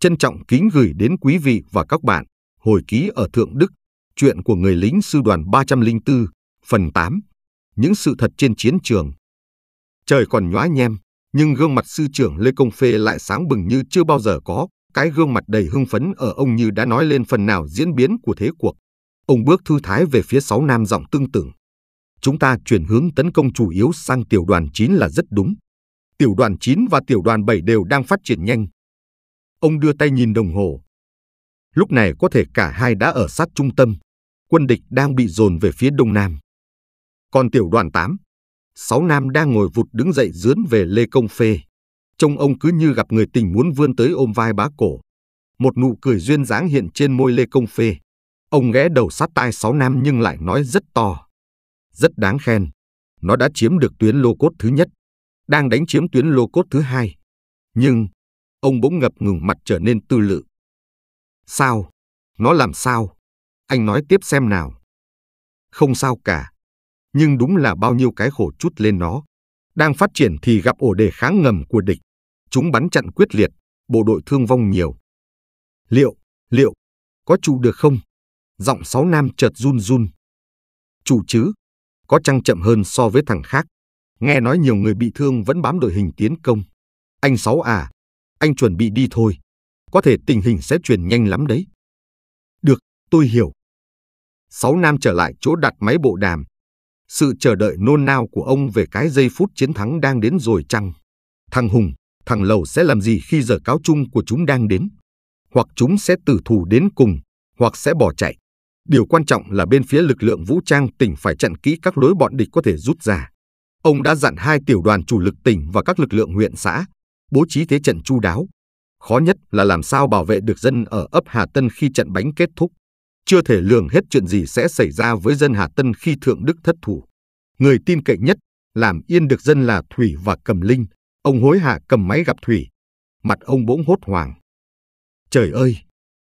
Trân trọng kính gửi đến quý vị và các bạn hồi ký ở Thượng Đức, chuyện của người lính sư đoàn 304, phần 8, những sự thật trên chiến trường. Trời còn nhóa nhem, nhưng gương mặt sư trưởng Lê Công Phê lại sáng bừng như chưa bao giờ có, cái gương mặt đầy hưng phấn ở ông như đã nói lên phần nào diễn biến của thế cuộc. Ông bước thư thái về phía sáu nam giọng tương tự. Chúng ta chuyển hướng tấn công chủ yếu sang tiểu đoàn 9 là rất đúng. Tiểu đoàn 9 và tiểu đoàn 7 đều đang phát triển nhanh, Ông đưa tay nhìn đồng hồ. Lúc này có thể cả hai đã ở sát trung tâm. Quân địch đang bị dồn về phía đông nam. Còn tiểu đoàn 8, sáu nam đang ngồi vụt đứng dậy dướn về Lê Công Phê. Trông ông cứ như gặp người tình muốn vươn tới ôm vai bá cổ. Một nụ cười duyên dáng hiện trên môi Lê Công Phê. Ông ghé đầu sát tai sáu nam nhưng lại nói rất to. Rất đáng khen. Nó đã chiếm được tuyến lô cốt thứ nhất. Đang đánh chiếm tuyến lô cốt thứ hai. Nhưng, ông bỗng ngập ngừng mặt trở nên tư lự. Sao? Nó làm sao? Anh nói tiếp xem nào. Không sao cả. Nhưng đúng là bao nhiêu cái khổ chút lên nó. Đang phát triển thì gặp ổ đề kháng ngầm của địch. Chúng bắn chặn quyết liệt, bộ đội thương vong nhiều. Liệu, liệu, có trụ được không? Giọng sáu nam chợt run run. Chủ chứ, có chăng chậm hơn so với thằng khác. Nghe nói nhiều người bị thương vẫn bám đội hình tiến công. Anh Sáu à, anh chuẩn bị đi thôi. Có thể tình hình sẽ chuyển nhanh lắm đấy. Được, tôi hiểu. Sáu nam trở lại chỗ đặt máy bộ đàm. Sự chờ đợi nôn nao của ông về cái giây phút chiến thắng đang đến rồi chăng? Thằng Hùng, thằng Lầu sẽ làm gì khi giờ cáo chung của chúng đang đến? Hoặc chúng sẽ tử thù đến cùng, hoặc sẽ bỏ chạy. Điều quan trọng là bên phía lực lượng vũ trang tỉnh phải chặn kỹ các lối bọn địch có thể rút ra. Ông đã dặn hai tiểu đoàn chủ lực tỉnh và các lực lượng huyện xã bố trí thế trận chu đáo. Khó nhất là làm sao bảo vệ được dân ở ấp Hà Tân khi trận bánh kết thúc. Chưa thể lường hết chuyện gì sẽ xảy ra với dân Hà Tân khi Thượng Đức thất thủ. Người tin cậy nhất, làm yên được dân là Thủy và Cầm Linh. Ông hối hả cầm máy gặp Thủy. Mặt ông bỗng hốt hoảng. Trời ơi!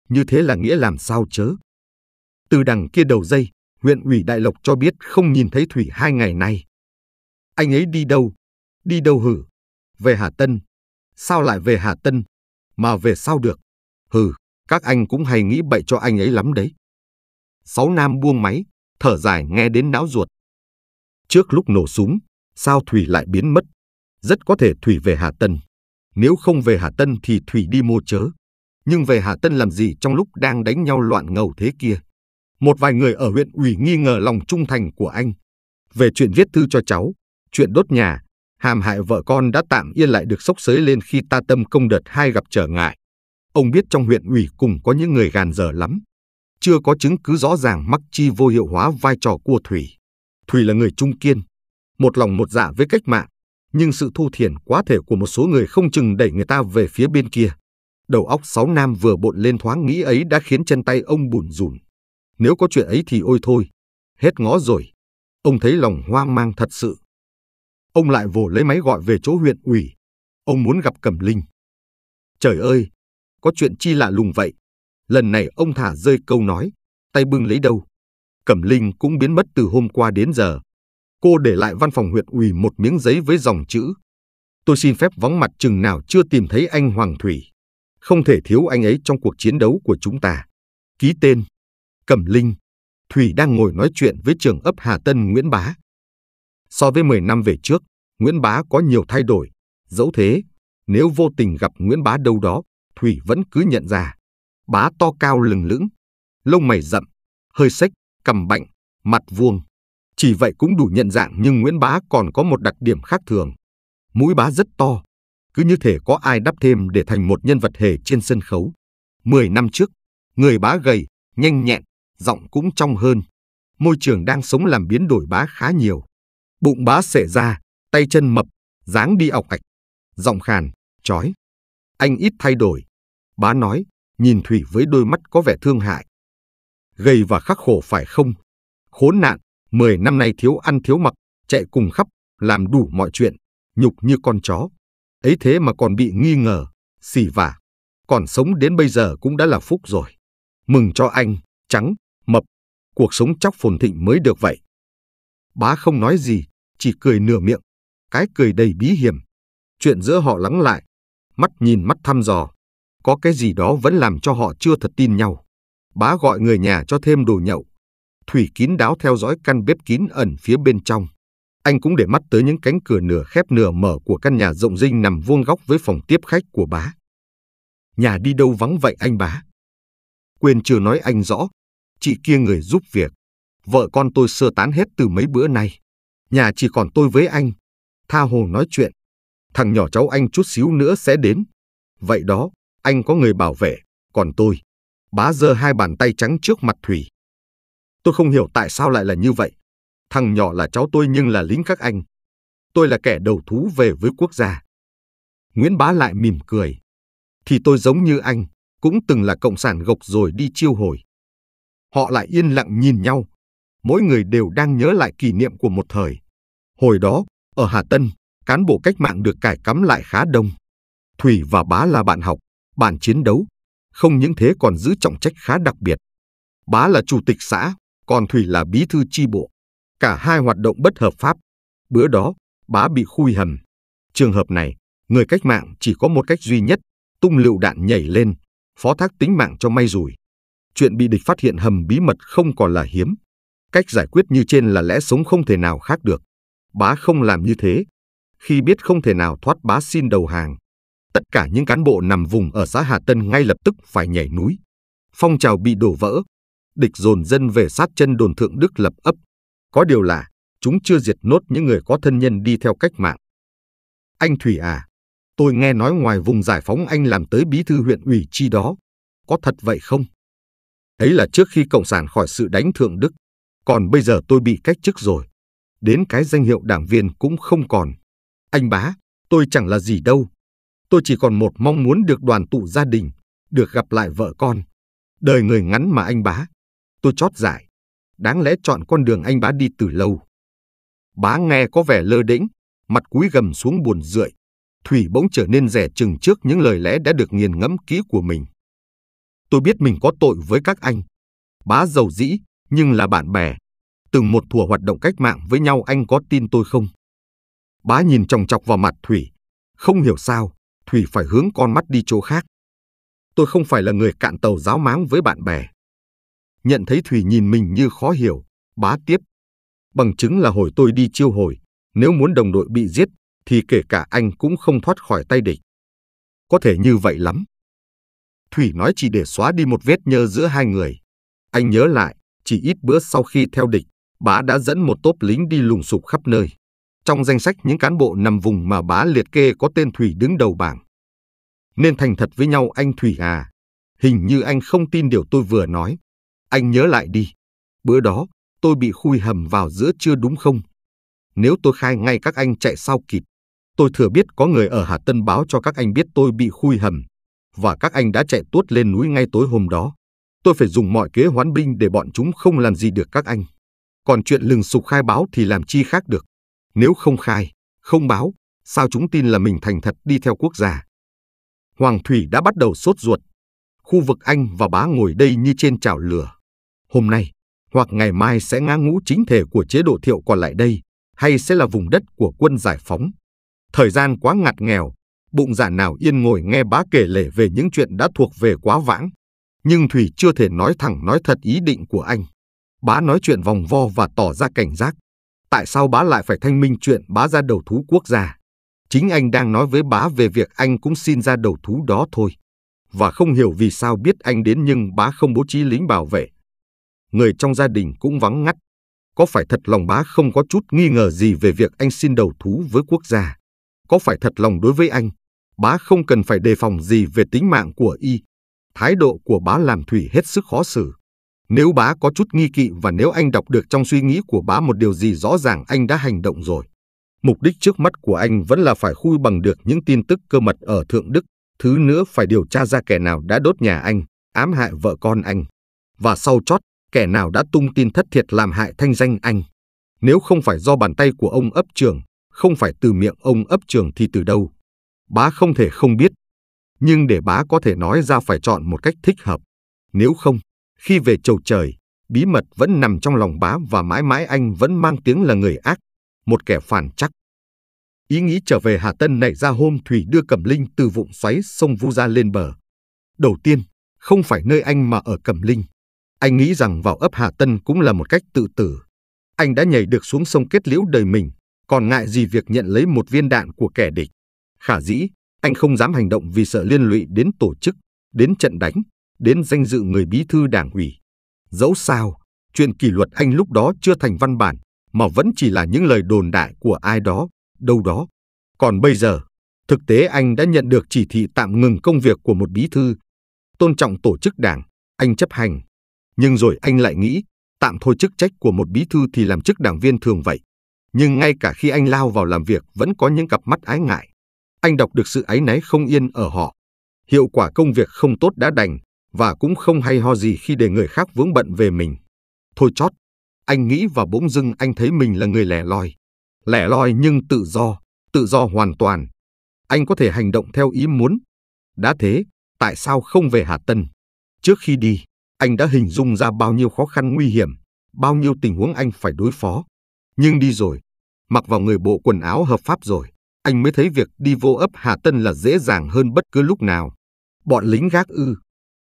Như thế là nghĩa làm sao chớ? Từ đằng kia đầu dây, huyện ủy Đại Lộc cho biết không nhìn thấy Thủy hai ngày nay. Anh ấy đi đâu? Đi đâu hử? Về Hà Tân, sao lại về Hà Tân, mà về sao được. Hừ, các anh cũng hay nghĩ bậy cho anh ấy lắm đấy. Sáu nam buông máy, thở dài nghe đến não ruột. Trước lúc nổ súng, sao Thủy lại biến mất? Rất có thể Thủy về Hà Tân. Nếu không về Hà Tân thì Thủy đi mua chớ. Nhưng về Hà Tân làm gì trong lúc đang đánh nhau loạn ngầu thế kia? Một vài người ở huyện ủy nghi ngờ lòng trung thành của anh. Về chuyện viết thư cho cháu, chuyện đốt nhà, hàm hại vợ con đã tạm yên lại được sốc sới lên khi ta tâm công đợt hai gặp trở ngại. Ông biết trong huyện ủy cùng có những người gàn dở lắm. Chưa có chứng cứ rõ ràng mắc chi vô hiệu hóa vai trò của Thủy. Thủy là người trung kiên, một lòng một dạ với cách mạng, nhưng sự thu thiền quá thể của một số người không chừng đẩy người ta về phía bên kia. Đầu óc sáu nam vừa bộn lên thoáng nghĩ ấy đã khiến chân tay ông bùn rùn. Nếu có chuyện ấy thì ôi thôi, hết ngó rồi. Ông thấy lòng hoang mang thật sự. Ông lại vồ lấy máy gọi về chỗ huyện ủy. Ông muốn gặp Cẩm Linh. Trời ơi, có chuyện chi lạ lùng vậy. Lần này ông thả rơi câu nói, tay bưng lấy đâu. Cẩm Linh cũng biến mất từ hôm qua đến giờ. Cô để lại văn phòng huyện ủy một miếng giấy với dòng chữ. Tôi xin phép vắng mặt chừng nào chưa tìm thấy anh Hoàng Thủy. Không thể thiếu anh ấy trong cuộc chiến đấu của chúng ta. Ký tên. Cẩm Linh. Thủy đang ngồi nói chuyện với trường ấp Hà Tân Nguyễn Bá. So với 10 năm về trước, Nguyễn Bá có nhiều thay đổi. Dẫu thế, nếu vô tình gặp Nguyễn Bá đâu đó, Thủy vẫn cứ nhận ra. Bá to cao lừng lững, lông mày rậm, hơi xếch, cầm bạnh, mặt vuông. Chỉ vậy cũng đủ nhận dạng nhưng Nguyễn Bá còn có một đặc điểm khác thường. Mũi bá rất to, cứ như thể có ai đắp thêm để thành một nhân vật hề trên sân khấu. Mười năm trước, người bá gầy, nhanh nhẹn, giọng cũng trong hơn. Môi trường đang sống làm biến đổi bá khá nhiều bụng bá xể ra, tay chân mập, dáng đi ọc ạch, giọng khàn, chói. Anh ít thay đổi. Bá nói, nhìn Thủy với đôi mắt có vẻ thương hại. Gầy và khắc khổ phải không? Khốn nạn, mười năm nay thiếu ăn thiếu mặc, chạy cùng khắp, làm đủ mọi chuyện, nhục như con chó. Ấy thế mà còn bị nghi ngờ, xỉ vả. Còn sống đến bây giờ cũng đã là phúc rồi. Mừng cho anh, trắng, mập, cuộc sống chóc phồn thịnh mới được vậy. Bá không nói gì, chỉ cười nửa miệng, cái cười đầy bí hiểm. Chuyện giữa họ lắng lại, mắt nhìn mắt thăm dò. Có cái gì đó vẫn làm cho họ chưa thật tin nhau. Bá gọi người nhà cho thêm đồ nhậu. Thủy kín đáo theo dõi căn bếp kín ẩn phía bên trong. Anh cũng để mắt tới những cánh cửa nửa khép nửa mở của căn nhà rộng rinh nằm vuông góc với phòng tiếp khách của bá. Nhà đi đâu vắng vậy anh bá? Quên chưa nói anh rõ, chị kia người giúp việc. Vợ con tôi sơ tán hết từ mấy bữa nay. Nhà chỉ còn tôi với anh. Tha hồ nói chuyện. Thằng nhỏ cháu anh chút xíu nữa sẽ đến. Vậy đó, anh có người bảo vệ, còn tôi. Bá giơ hai bàn tay trắng trước mặt Thủy. Tôi không hiểu tại sao lại là như vậy. Thằng nhỏ là cháu tôi nhưng là lính các anh. Tôi là kẻ đầu thú về với quốc gia. Nguyễn Bá lại mỉm cười. Thì tôi giống như anh, cũng từng là cộng sản gộc rồi đi chiêu hồi. Họ lại yên lặng nhìn nhau, mỗi người đều đang nhớ lại kỷ niệm của một thời. Hồi đó, ở Hà Tân, cán bộ cách mạng được cải cắm lại khá đông. Thủy và Bá là bạn học, bạn chiến đấu, không những thế còn giữ trọng trách khá đặc biệt. Bá là chủ tịch xã, còn Thủy là bí thư chi bộ. Cả hai hoạt động bất hợp pháp. Bữa đó, bá bị khui hầm. Trường hợp này, người cách mạng chỉ có một cách duy nhất, tung lựu đạn nhảy lên, phó thác tính mạng cho may rủi. Chuyện bị địch phát hiện hầm bí mật không còn là hiếm. Cách giải quyết như trên là lẽ sống không thể nào khác được. Bá không làm như thế. Khi biết không thể nào thoát bá xin đầu hàng, tất cả những cán bộ nằm vùng ở xã Hà Tân ngay lập tức phải nhảy núi. Phong trào bị đổ vỡ, địch dồn dân về sát chân đồn thượng Đức lập ấp. Có điều là, chúng chưa diệt nốt những người có thân nhân đi theo cách mạng. Anh Thủy à, tôi nghe nói ngoài vùng giải phóng anh làm tới bí thư huyện ủy chi đó. Có thật vậy không? Ấy là trước khi Cộng sản khỏi sự đánh thượng Đức, còn bây giờ tôi bị cách chức rồi. Đến cái danh hiệu đảng viên cũng không còn. Anh bá, tôi chẳng là gì đâu. Tôi chỉ còn một mong muốn được đoàn tụ gia đình, được gặp lại vợ con. Đời người ngắn mà anh bá. Tôi chót giải. Đáng lẽ chọn con đường anh bá đi từ lâu. Bá nghe có vẻ lơ đễnh, mặt cúi gầm xuống buồn rượi. Thủy bỗng trở nên rẻ chừng trước những lời lẽ đã được nghiền ngẫm kỹ của mình. Tôi biết mình có tội với các anh. Bá giàu dĩ, nhưng là bạn bè. Từng một thủa hoạt động cách mạng với nhau anh có tin tôi không? Bá nhìn chồng chọc vào mặt Thủy. Không hiểu sao, Thủy phải hướng con mắt đi chỗ khác. Tôi không phải là người cạn tàu giáo máng với bạn bè. Nhận thấy Thủy nhìn mình như khó hiểu, bá tiếp. Bằng chứng là hồi tôi đi chiêu hồi, nếu muốn đồng đội bị giết, thì kể cả anh cũng không thoát khỏi tay địch. Có thể như vậy lắm. Thủy nói chỉ để xóa đi một vết nhơ giữa hai người. Anh nhớ lại, chỉ ít bữa sau khi theo địch, bá đã dẫn một tốp lính đi lùng sục khắp nơi. Trong danh sách những cán bộ nằm vùng mà bá liệt kê có tên Thủy đứng đầu bảng. Nên thành thật với nhau anh Thủy à, hình như anh không tin điều tôi vừa nói. Anh nhớ lại đi, bữa đó tôi bị khui hầm vào giữa trưa đúng không? Nếu tôi khai ngay các anh chạy sao kịp, tôi thừa biết có người ở Hà Tân báo cho các anh biết tôi bị khui hầm, và các anh đã chạy tuốt lên núi ngay tối hôm đó. Tôi phải dùng mọi kế hoán binh để bọn chúng không làm gì được các anh. Còn chuyện lừng sục khai báo thì làm chi khác được. Nếu không khai, không báo, sao chúng tin là mình thành thật đi theo quốc gia. Hoàng Thủy đã bắt đầu sốt ruột. Khu vực anh và bá ngồi đây như trên chảo lửa. Hôm nay, hoặc ngày mai sẽ ngã ngũ chính thể của chế độ thiệu còn lại đây, hay sẽ là vùng đất của quân giải phóng. Thời gian quá ngặt nghèo, bụng dạ nào yên ngồi nghe bá kể lể về những chuyện đã thuộc về quá vãng nhưng Thủy chưa thể nói thẳng nói thật ý định của anh. Bá nói chuyện vòng vo và tỏ ra cảnh giác. Tại sao bá lại phải thanh minh chuyện bá ra đầu thú quốc gia? Chính anh đang nói với bá về việc anh cũng xin ra đầu thú đó thôi. Và không hiểu vì sao biết anh đến nhưng bá không bố trí lính bảo vệ. Người trong gia đình cũng vắng ngắt. Có phải thật lòng bá không có chút nghi ngờ gì về việc anh xin đầu thú với quốc gia? Có phải thật lòng đối với anh, bá không cần phải đề phòng gì về tính mạng của y? thái độ của bá làm thủy hết sức khó xử. Nếu bá có chút nghi kỵ và nếu anh đọc được trong suy nghĩ của bá một điều gì rõ ràng anh đã hành động rồi. Mục đích trước mắt của anh vẫn là phải khui bằng được những tin tức cơ mật ở Thượng Đức, thứ nữa phải điều tra ra kẻ nào đã đốt nhà anh, ám hại vợ con anh. Và sau chót, kẻ nào đã tung tin thất thiệt làm hại thanh danh anh. Nếu không phải do bàn tay của ông ấp trường, không phải từ miệng ông ấp trường thì từ đâu. Bá không thể không biết nhưng để bá có thể nói ra phải chọn một cách thích hợp. Nếu không, khi về chầu trời, bí mật vẫn nằm trong lòng bá và mãi mãi anh vẫn mang tiếng là người ác, một kẻ phản chắc. Ý nghĩ trở về Hà Tân nảy ra hôm Thủy đưa Cẩm Linh từ vụng xoáy sông Vu Gia lên bờ. Đầu tiên, không phải nơi anh mà ở Cẩm Linh. Anh nghĩ rằng vào ấp Hà Tân cũng là một cách tự tử. Anh đã nhảy được xuống sông kết liễu đời mình, còn ngại gì việc nhận lấy một viên đạn của kẻ địch. Khả dĩ, anh không dám hành động vì sợ liên lụy đến tổ chức, đến trận đánh, đến danh dự người bí thư đảng ủy. Dẫu sao, chuyện kỷ luật anh lúc đó chưa thành văn bản, mà vẫn chỉ là những lời đồn đại của ai đó, đâu đó. Còn bây giờ, thực tế anh đã nhận được chỉ thị tạm ngừng công việc của một bí thư. Tôn trọng tổ chức đảng, anh chấp hành. Nhưng rồi anh lại nghĩ, tạm thôi chức trách của một bí thư thì làm chức đảng viên thường vậy. Nhưng ngay cả khi anh lao vào làm việc vẫn có những cặp mắt ái ngại, anh đọc được sự áy náy không yên ở họ. Hiệu quả công việc không tốt đã đành và cũng không hay ho gì khi để người khác vướng bận về mình. Thôi chót, anh nghĩ và bỗng dưng anh thấy mình là người lẻ loi. Lẻ loi nhưng tự do, tự do hoàn toàn. Anh có thể hành động theo ý muốn. Đã thế, tại sao không về Hà Tân? Trước khi đi, anh đã hình dung ra bao nhiêu khó khăn nguy hiểm, bao nhiêu tình huống anh phải đối phó. Nhưng đi rồi, mặc vào người bộ quần áo hợp pháp rồi, anh mới thấy việc đi vô ấp Hà Tân là dễ dàng hơn bất cứ lúc nào. Bọn lính gác ư,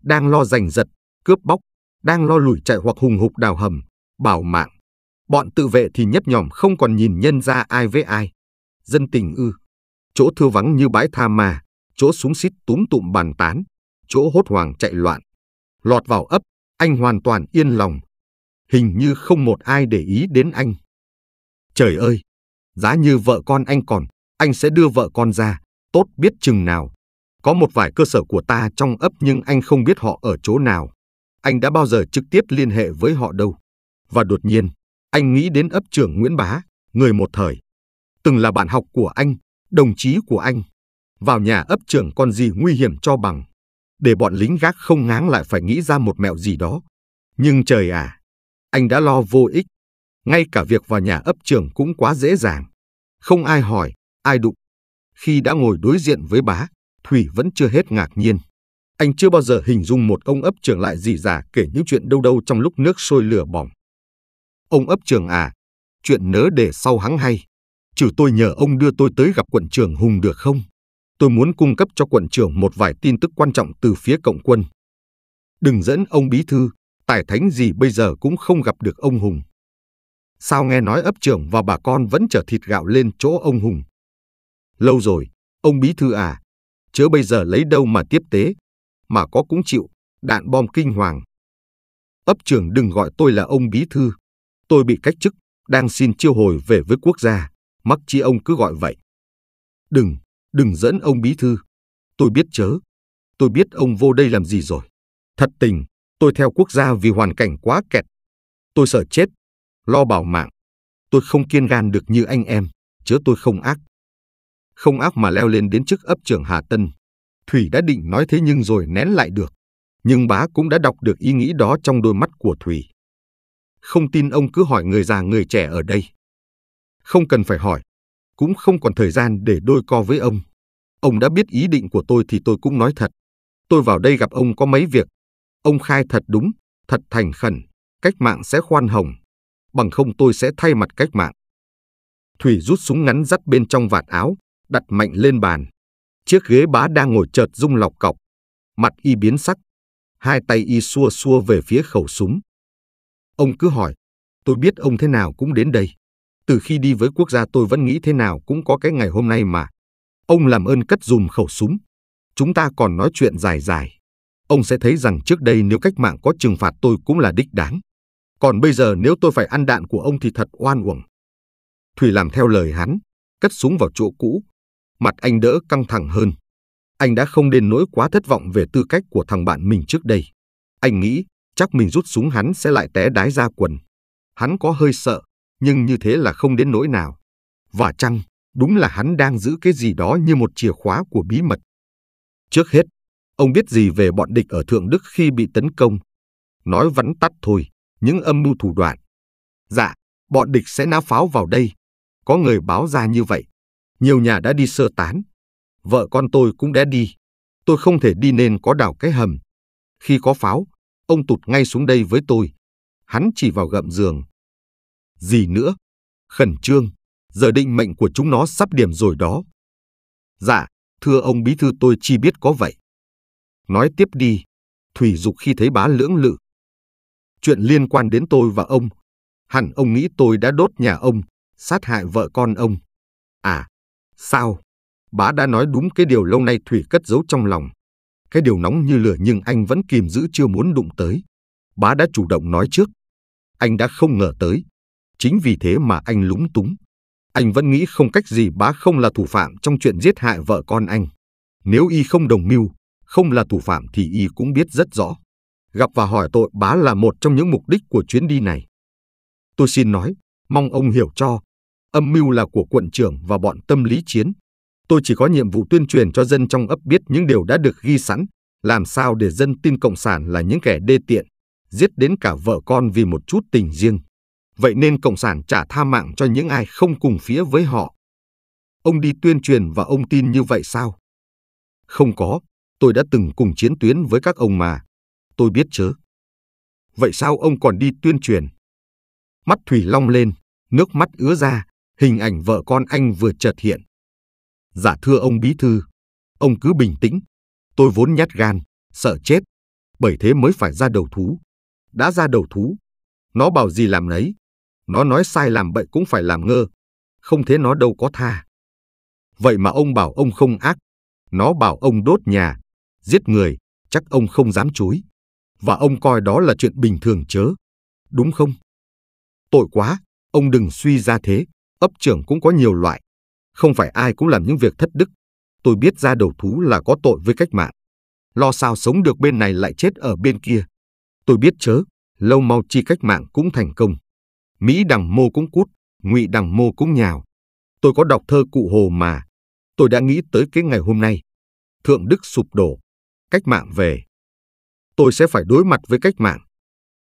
đang lo giành giật, cướp bóc, đang lo lủi chạy hoặc hùng hục đào hầm, bảo mạng. Bọn tự vệ thì nhấp nhòm không còn nhìn nhân ra ai với ai. Dân tình ư, chỗ thưa vắng như bãi tha ma, chỗ súng xít túm tụm bàn tán, chỗ hốt hoảng chạy loạn. Lọt vào ấp, anh hoàn toàn yên lòng. Hình như không một ai để ý đến anh. Trời ơi, giá như vợ con anh còn, anh sẽ đưa vợ con ra, tốt biết chừng nào. Có một vài cơ sở của ta trong ấp nhưng anh không biết họ ở chỗ nào. Anh đã bao giờ trực tiếp liên hệ với họ đâu. Và đột nhiên, anh nghĩ đến ấp trưởng Nguyễn Bá, người một thời. Từng là bạn học của anh, đồng chí của anh. Vào nhà ấp trưởng con gì nguy hiểm cho bằng. Để bọn lính gác không ngáng lại phải nghĩ ra một mẹo gì đó. Nhưng trời à, anh đã lo vô ích. Ngay cả việc vào nhà ấp trưởng cũng quá dễ dàng. Không ai hỏi, ai đụng. Khi đã ngồi đối diện với bá, Thủy vẫn chưa hết ngạc nhiên. Anh chưa bao giờ hình dung một ông ấp trưởng lại gì già kể những chuyện đâu đâu trong lúc nước sôi lửa bỏng. Ông ấp trưởng à, chuyện nớ để sau hắn hay. Chử tôi nhờ ông đưa tôi tới gặp quận trưởng Hùng được không? Tôi muốn cung cấp cho quận trưởng một vài tin tức quan trọng từ phía cộng quân. Đừng dẫn ông bí thư, tài thánh gì bây giờ cũng không gặp được ông Hùng. Sao nghe nói ấp trưởng và bà con vẫn chở thịt gạo lên chỗ ông Hùng? Lâu rồi, ông bí thư à, chớ bây giờ lấy đâu mà tiếp tế, mà có cũng chịu, đạn bom kinh hoàng. Ấp trưởng đừng gọi tôi là ông bí thư, tôi bị cách chức, đang xin chiêu hồi về với quốc gia, mắc chi ông cứ gọi vậy. Đừng, đừng dẫn ông bí thư, tôi biết chớ, tôi biết ông vô đây làm gì rồi. Thật tình, tôi theo quốc gia vì hoàn cảnh quá kẹt. Tôi sợ chết, lo bảo mạng. Tôi không kiên gan được như anh em, chớ tôi không ác không ác mà leo lên đến chức ấp trưởng Hà Tân. Thủy đã định nói thế nhưng rồi nén lại được. Nhưng bá cũng đã đọc được ý nghĩ đó trong đôi mắt của Thủy. Không tin ông cứ hỏi người già người trẻ ở đây. Không cần phải hỏi, cũng không còn thời gian để đôi co với ông. Ông đã biết ý định của tôi thì tôi cũng nói thật. Tôi vào đây gặp ông có mấy việc. Ông khai thật đúng, thật thành khẩn, cách mạng sẽ khoan hồng. Bằng không tôi sẽ thay mặt cách mạng. Thủy rút súng ngắn dắt bên trong vạt áo, đặt mạnh lên bàn. Chiếc ghế bá đang ngồi chợt rung lọc cọc. Mặt y biến sắc. Hai tay y xua xua về phía khẩu súng. Ông cứ hỏi, tôi biết ông thế nào cũng đến đây. Từ khi đi với quốc gia tôi vẫn nghĩ thế nào cũng có cái ngày hôm nay mà. Ông làm ơn cất dùm khẩu súng. Chúng ta còn nói chuyện dài dài. Ông sẽ thấy rằng trước đây nếu cách mạng có trừng phạt tôi cũng là đích đáng. Còn bây giờ nếu tôi phải ăn đạn của ông thì thật oan uổng. Thủy làm theo lời hắn, cất súng vào chỗ cũ, mặt anh đỡ căng thẳng hơn. Anh đã không đến nỗi quá thất vọng về tư cách của thằng bạn mình trước đây. Anh nghĩ chắc mình rút súng hắn sẽ lại té đái ra quần. Hắn có hơi sợ, nhưng như thế là không đến nỗi nào. Và chăng, đúng là hắn đang giữ cái gì đó như một chìa khóa của bí mật. Trước hết, ông biết gì về bọn địch ở Thượng Đức khi bị tấn công? Nói vắn tắt thôi, những âm mưu thủ đoạn. Dạ, bọn địch sẽ nã pháo vào đây. Có người báo ra như vậy. Nhiều nhà đã đi sơ tán. Vợ con tôi cũng đã đi. Tôi không thể đi nên có đào cái hầm. Khi có pháo, ông tụt ngay xuống đây với tôi. Hắn chỉ vào gậm giường. Gì nữa? Khẩn trương. Giờ định mệnh của chúng nó sắp điểm rồi đó. Dạ, thưa ông bí thư tôi chi biết có vậy. Nói tiếp đi. Thủy dục khi thấy bá lưỡng lự. Chuyện liên quan đến tôi và ông. Hẳn ông nghĩ tôi đã đốt nhà ông, sát hại vợ con ông. À, Sao? bá đã nói đúng cái điều lâu nay Thủy cất giấu trong lòng. Cái điều nóng như lửa nhưng anh vẫn kìm giữ chưa muốn đụng tới. bá đã chủ động nói trước. Anh đã không ngờ tới. Chính vì thế mà anh lúng túng. Anh vẫn nghĩ không cách gì bá không là thủ phạm trong chuyện giết hại vợ con anh. Nếu y không đồng mưu, không là thủ phạm thì y cũng biết rất rõ. Gặp và hỏi tội bá là một trong những mục đích của chuyến đi này. Tôi xin nói, mong ông hiểu cho, âm mưu là của quận trưởng và bọn tâm lý chiến. Tôi chỉ có nhiệm vụ tuyên truyền cho dân trong ấp biết những điều đã được ghi sẵn, làm sao để dân tin Cộng sản là những kẻ đê tiện, giết đến cả vợ con vì một chút tình riêng. Vậy nên Cộng sản trả tha mạng cho những ai không cùng phía với họ. Ông đi tuyên truyền và ông tin như vậy sao? Không có, tôi đã từng cùng chiến tuyến với các ông mà. Tôi biết chớ. Vậy sao ông còn đi tuyên truyền? Mắt Thủy long lên, nước mắt ứa ra, hình ảnh vợ con anh vừa chợt hiện. Giả dạ thưa ông bí thư, ông cứ bình tĩnh, tôi vốn nhát gan, sợ chết, bởi thế mới phải ra đầu thú. Đã ra đầu thú, nó bảo gì làm nấy, nó nói sai làm bậy cũng phải làm ngơ, không thế nó đâu có tha. Vậy mà ông bảo ông không ác, nó bảo ông đốt nhà, giết người, chắc ông không dám chối. Và ông coi đó là chuyện bình thường chớ, đúng không? Tội quá, ông đừng suy ra thế ấp trưởng cũng có nhiều loại. Không phải ai cũng làm những việc thất đức. Tôi biết ra đầu thú là có tội với cách mạng. Lo sao sống được bên này lại chết ở bên kia. Tôi biết chớ, lâu mau chi cách mạng cũng thành công. Mỹ đằng mô cũng cút, ngụy đằng mô cũng nhào. Tôi có đọc thơ cụ Hồ mà. Tôi đã nghĩ tới cái ngày hôm nay. Thượng Đức sụp đổ. Cách mạng về. Tôi sẽ phải đối mặt với cách mạng.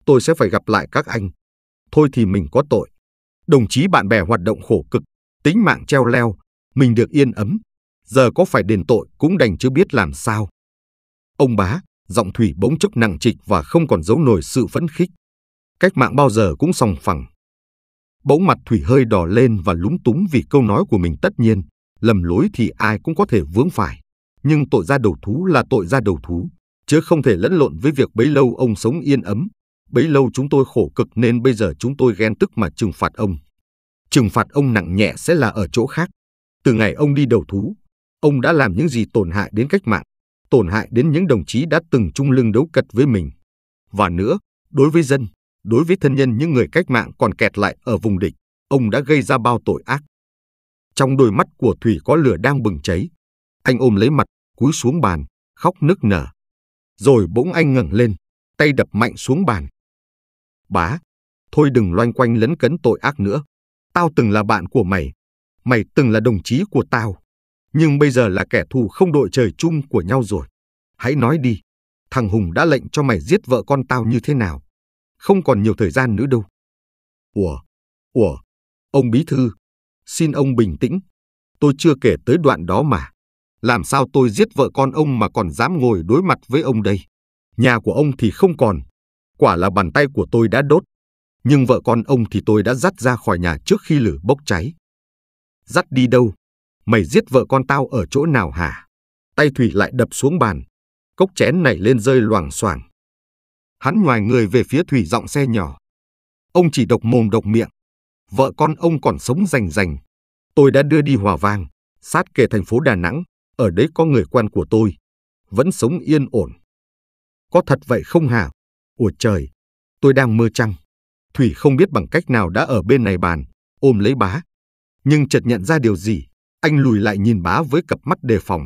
Tôi sẽ phải gặp lại các anh. Thôi thì mình có tội. Đồng chí bạn bè hoạt động khổ cực, tính mạng treo leo, mình được yên ấm. Giờ có phải đền tội cũng đành chưa biết làm sao. Ông bá, giọng Thủy bỗng chốc nặng trịch và không còn giấu nổi sự phấn khích. Cách mạng bao giờ cũng sòng phẳng. Bỗng mặt Thủy hơi đỏ lên và lúng túng vì câu nói của mình tất nhiên. Lầm lối thì ai cũng có thể vướng phải. Nhưng tội ra đầu thú là tội ra đầu thú, chứ không thể lẫn lộn với việc bấy lâu ông sống yên ấm, Bấy lâu chúng tôi khổ cực nên bây giờ chúng tôi ghen tức mà trừng phạt ông. Trừng phạt ông nặng nhẹ sẽ là ở chỗ khác. Từ ngày ông đi đầu thú, ông đã làm những gì tổn hại đến cách mạng, tổn hại đến những đồng chí đã từng chung lưng đấu cật với mình. Và nữa, đối với dân, đối với thân nhân những người cách mạng còn kẹt lại ở vùng địch, ông đã gây ra bao tội ác. Trong đôi mắt của Thủy có lửa đang bừng cháy. Anh ôm lấy mặt, cúi xuống bàn, khóc nức nở. Rồi bỗng anh ngẩng lên, tay đập mạnh xuống bàn bá, thôi đừng loanh quanh lấn cấn tội ác nữa. Tao từng là bạn của mày, mày từng là đồng chí của tao, nhưng bây giờ là kẻ thù không đội trời chung của nhau rồi. Hãy nói đi, thằng Hùng đã lệnh cho mày giết vợ con tao như thế nào? Không còn nhiều thời gian nữa đâu. Ủa, ủa, ông Bí Thư, xin ông bình tĩnh. Tôi chưa kể tới đoạn đó mà. Làm sao tôi giết vợ con ông mà còn dám ngồi đối mặt với ông đây? Nhà của ông thì không còn, quả là bàn tay của tôi đã đốt, nhưng vợ con ông thì tôi đã dắt ra khỏi nhà trước khi lửa bốc cháy. Dắt đi đâu? Mày giết vợ con tao ở chỗ nào hả? Tay Thủy lại đập xuống bàn, cốc chén nảy lên rơi loảng xoảng. Hắn ngoài người về phía Thủy giọng xe nhỏ. Ông chỉ độc mồm độc miệng. Vợ con ông còn sống rành rành. Tôi đã đưa đi Hòa Vang, sát kề thành phố Đà Nẵng. Ở đấy có người quen của tôi. Vẫn sống yên ổn. Có thật vậy không hả Ủa trời, tôi đang mơ chăng? Thủy không biết bằng cách nào đã ở bên này bàn, ôm lấy bá. Nhưng chợt nhận ra điều gì, anh lùi lại nhìn bá với cặp mắt đề phòng.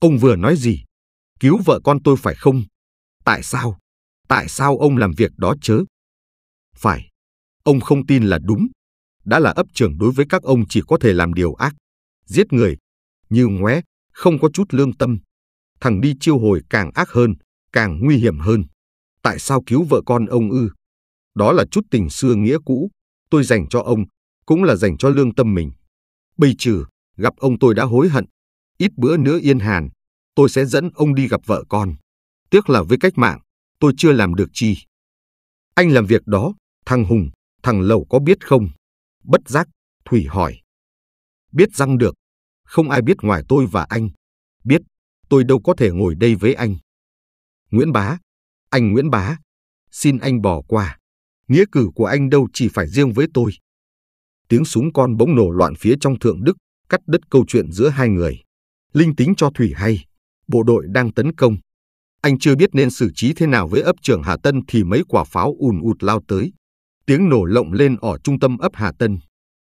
Ông vừa nói gì? Cứu vợ con tôi phải không? Tại sao? Tại sao ông làm việc đó chớ? Phải, ông không tin là đúng. Đã là ấp trưởng đối với các ông chỉ có thể làm điều ác, giết người, như ngoé, không có chút lương tâm. Thằng đi chiêu hồi càng ác hơn, càng nguy hiểm hơn tại sao cứu vợ con ông ư? Đó là chút tình xưa nghĩa cũ, tôi dành cho ông, cũng là dành cho lương tâm mình. Bây trừ, gặp ông tôi đã hối hận, ít bữa nữa yên hàn, tôi sẽ dẫn ông đi gặp vợ con. Tiếc là với cách mạng, tôi chưa làm được chi. Anh làm việc đó, thằng Hùng, thằng Lầu có biết không? Bất giác, Thủy hỏi. Biết răng được, không ai biết ngoài tôi và anh. Biết, tôi đâu có thể ngồi đây với anh. Nguyễn Bá, anh Nguyễn Bá, xin anh bỏ qua. Nghĩa cử của anh đâu chỉ phải riêng với tôi. Tiếng súng con bỗng nổ loạn phía trong Thượng Đức, cắt đứt câu chuyện giữa hai người. Linh tính cho Thủy hay, bộ đội đang tấn công. Anh chưa biết nên xử trí thế nào với ấp trưởng Hà Tân thì mấy quả pháo ùn ụt lao tới. Tiếng nổ lộng lên ở trung tâm ấp Hà Tân.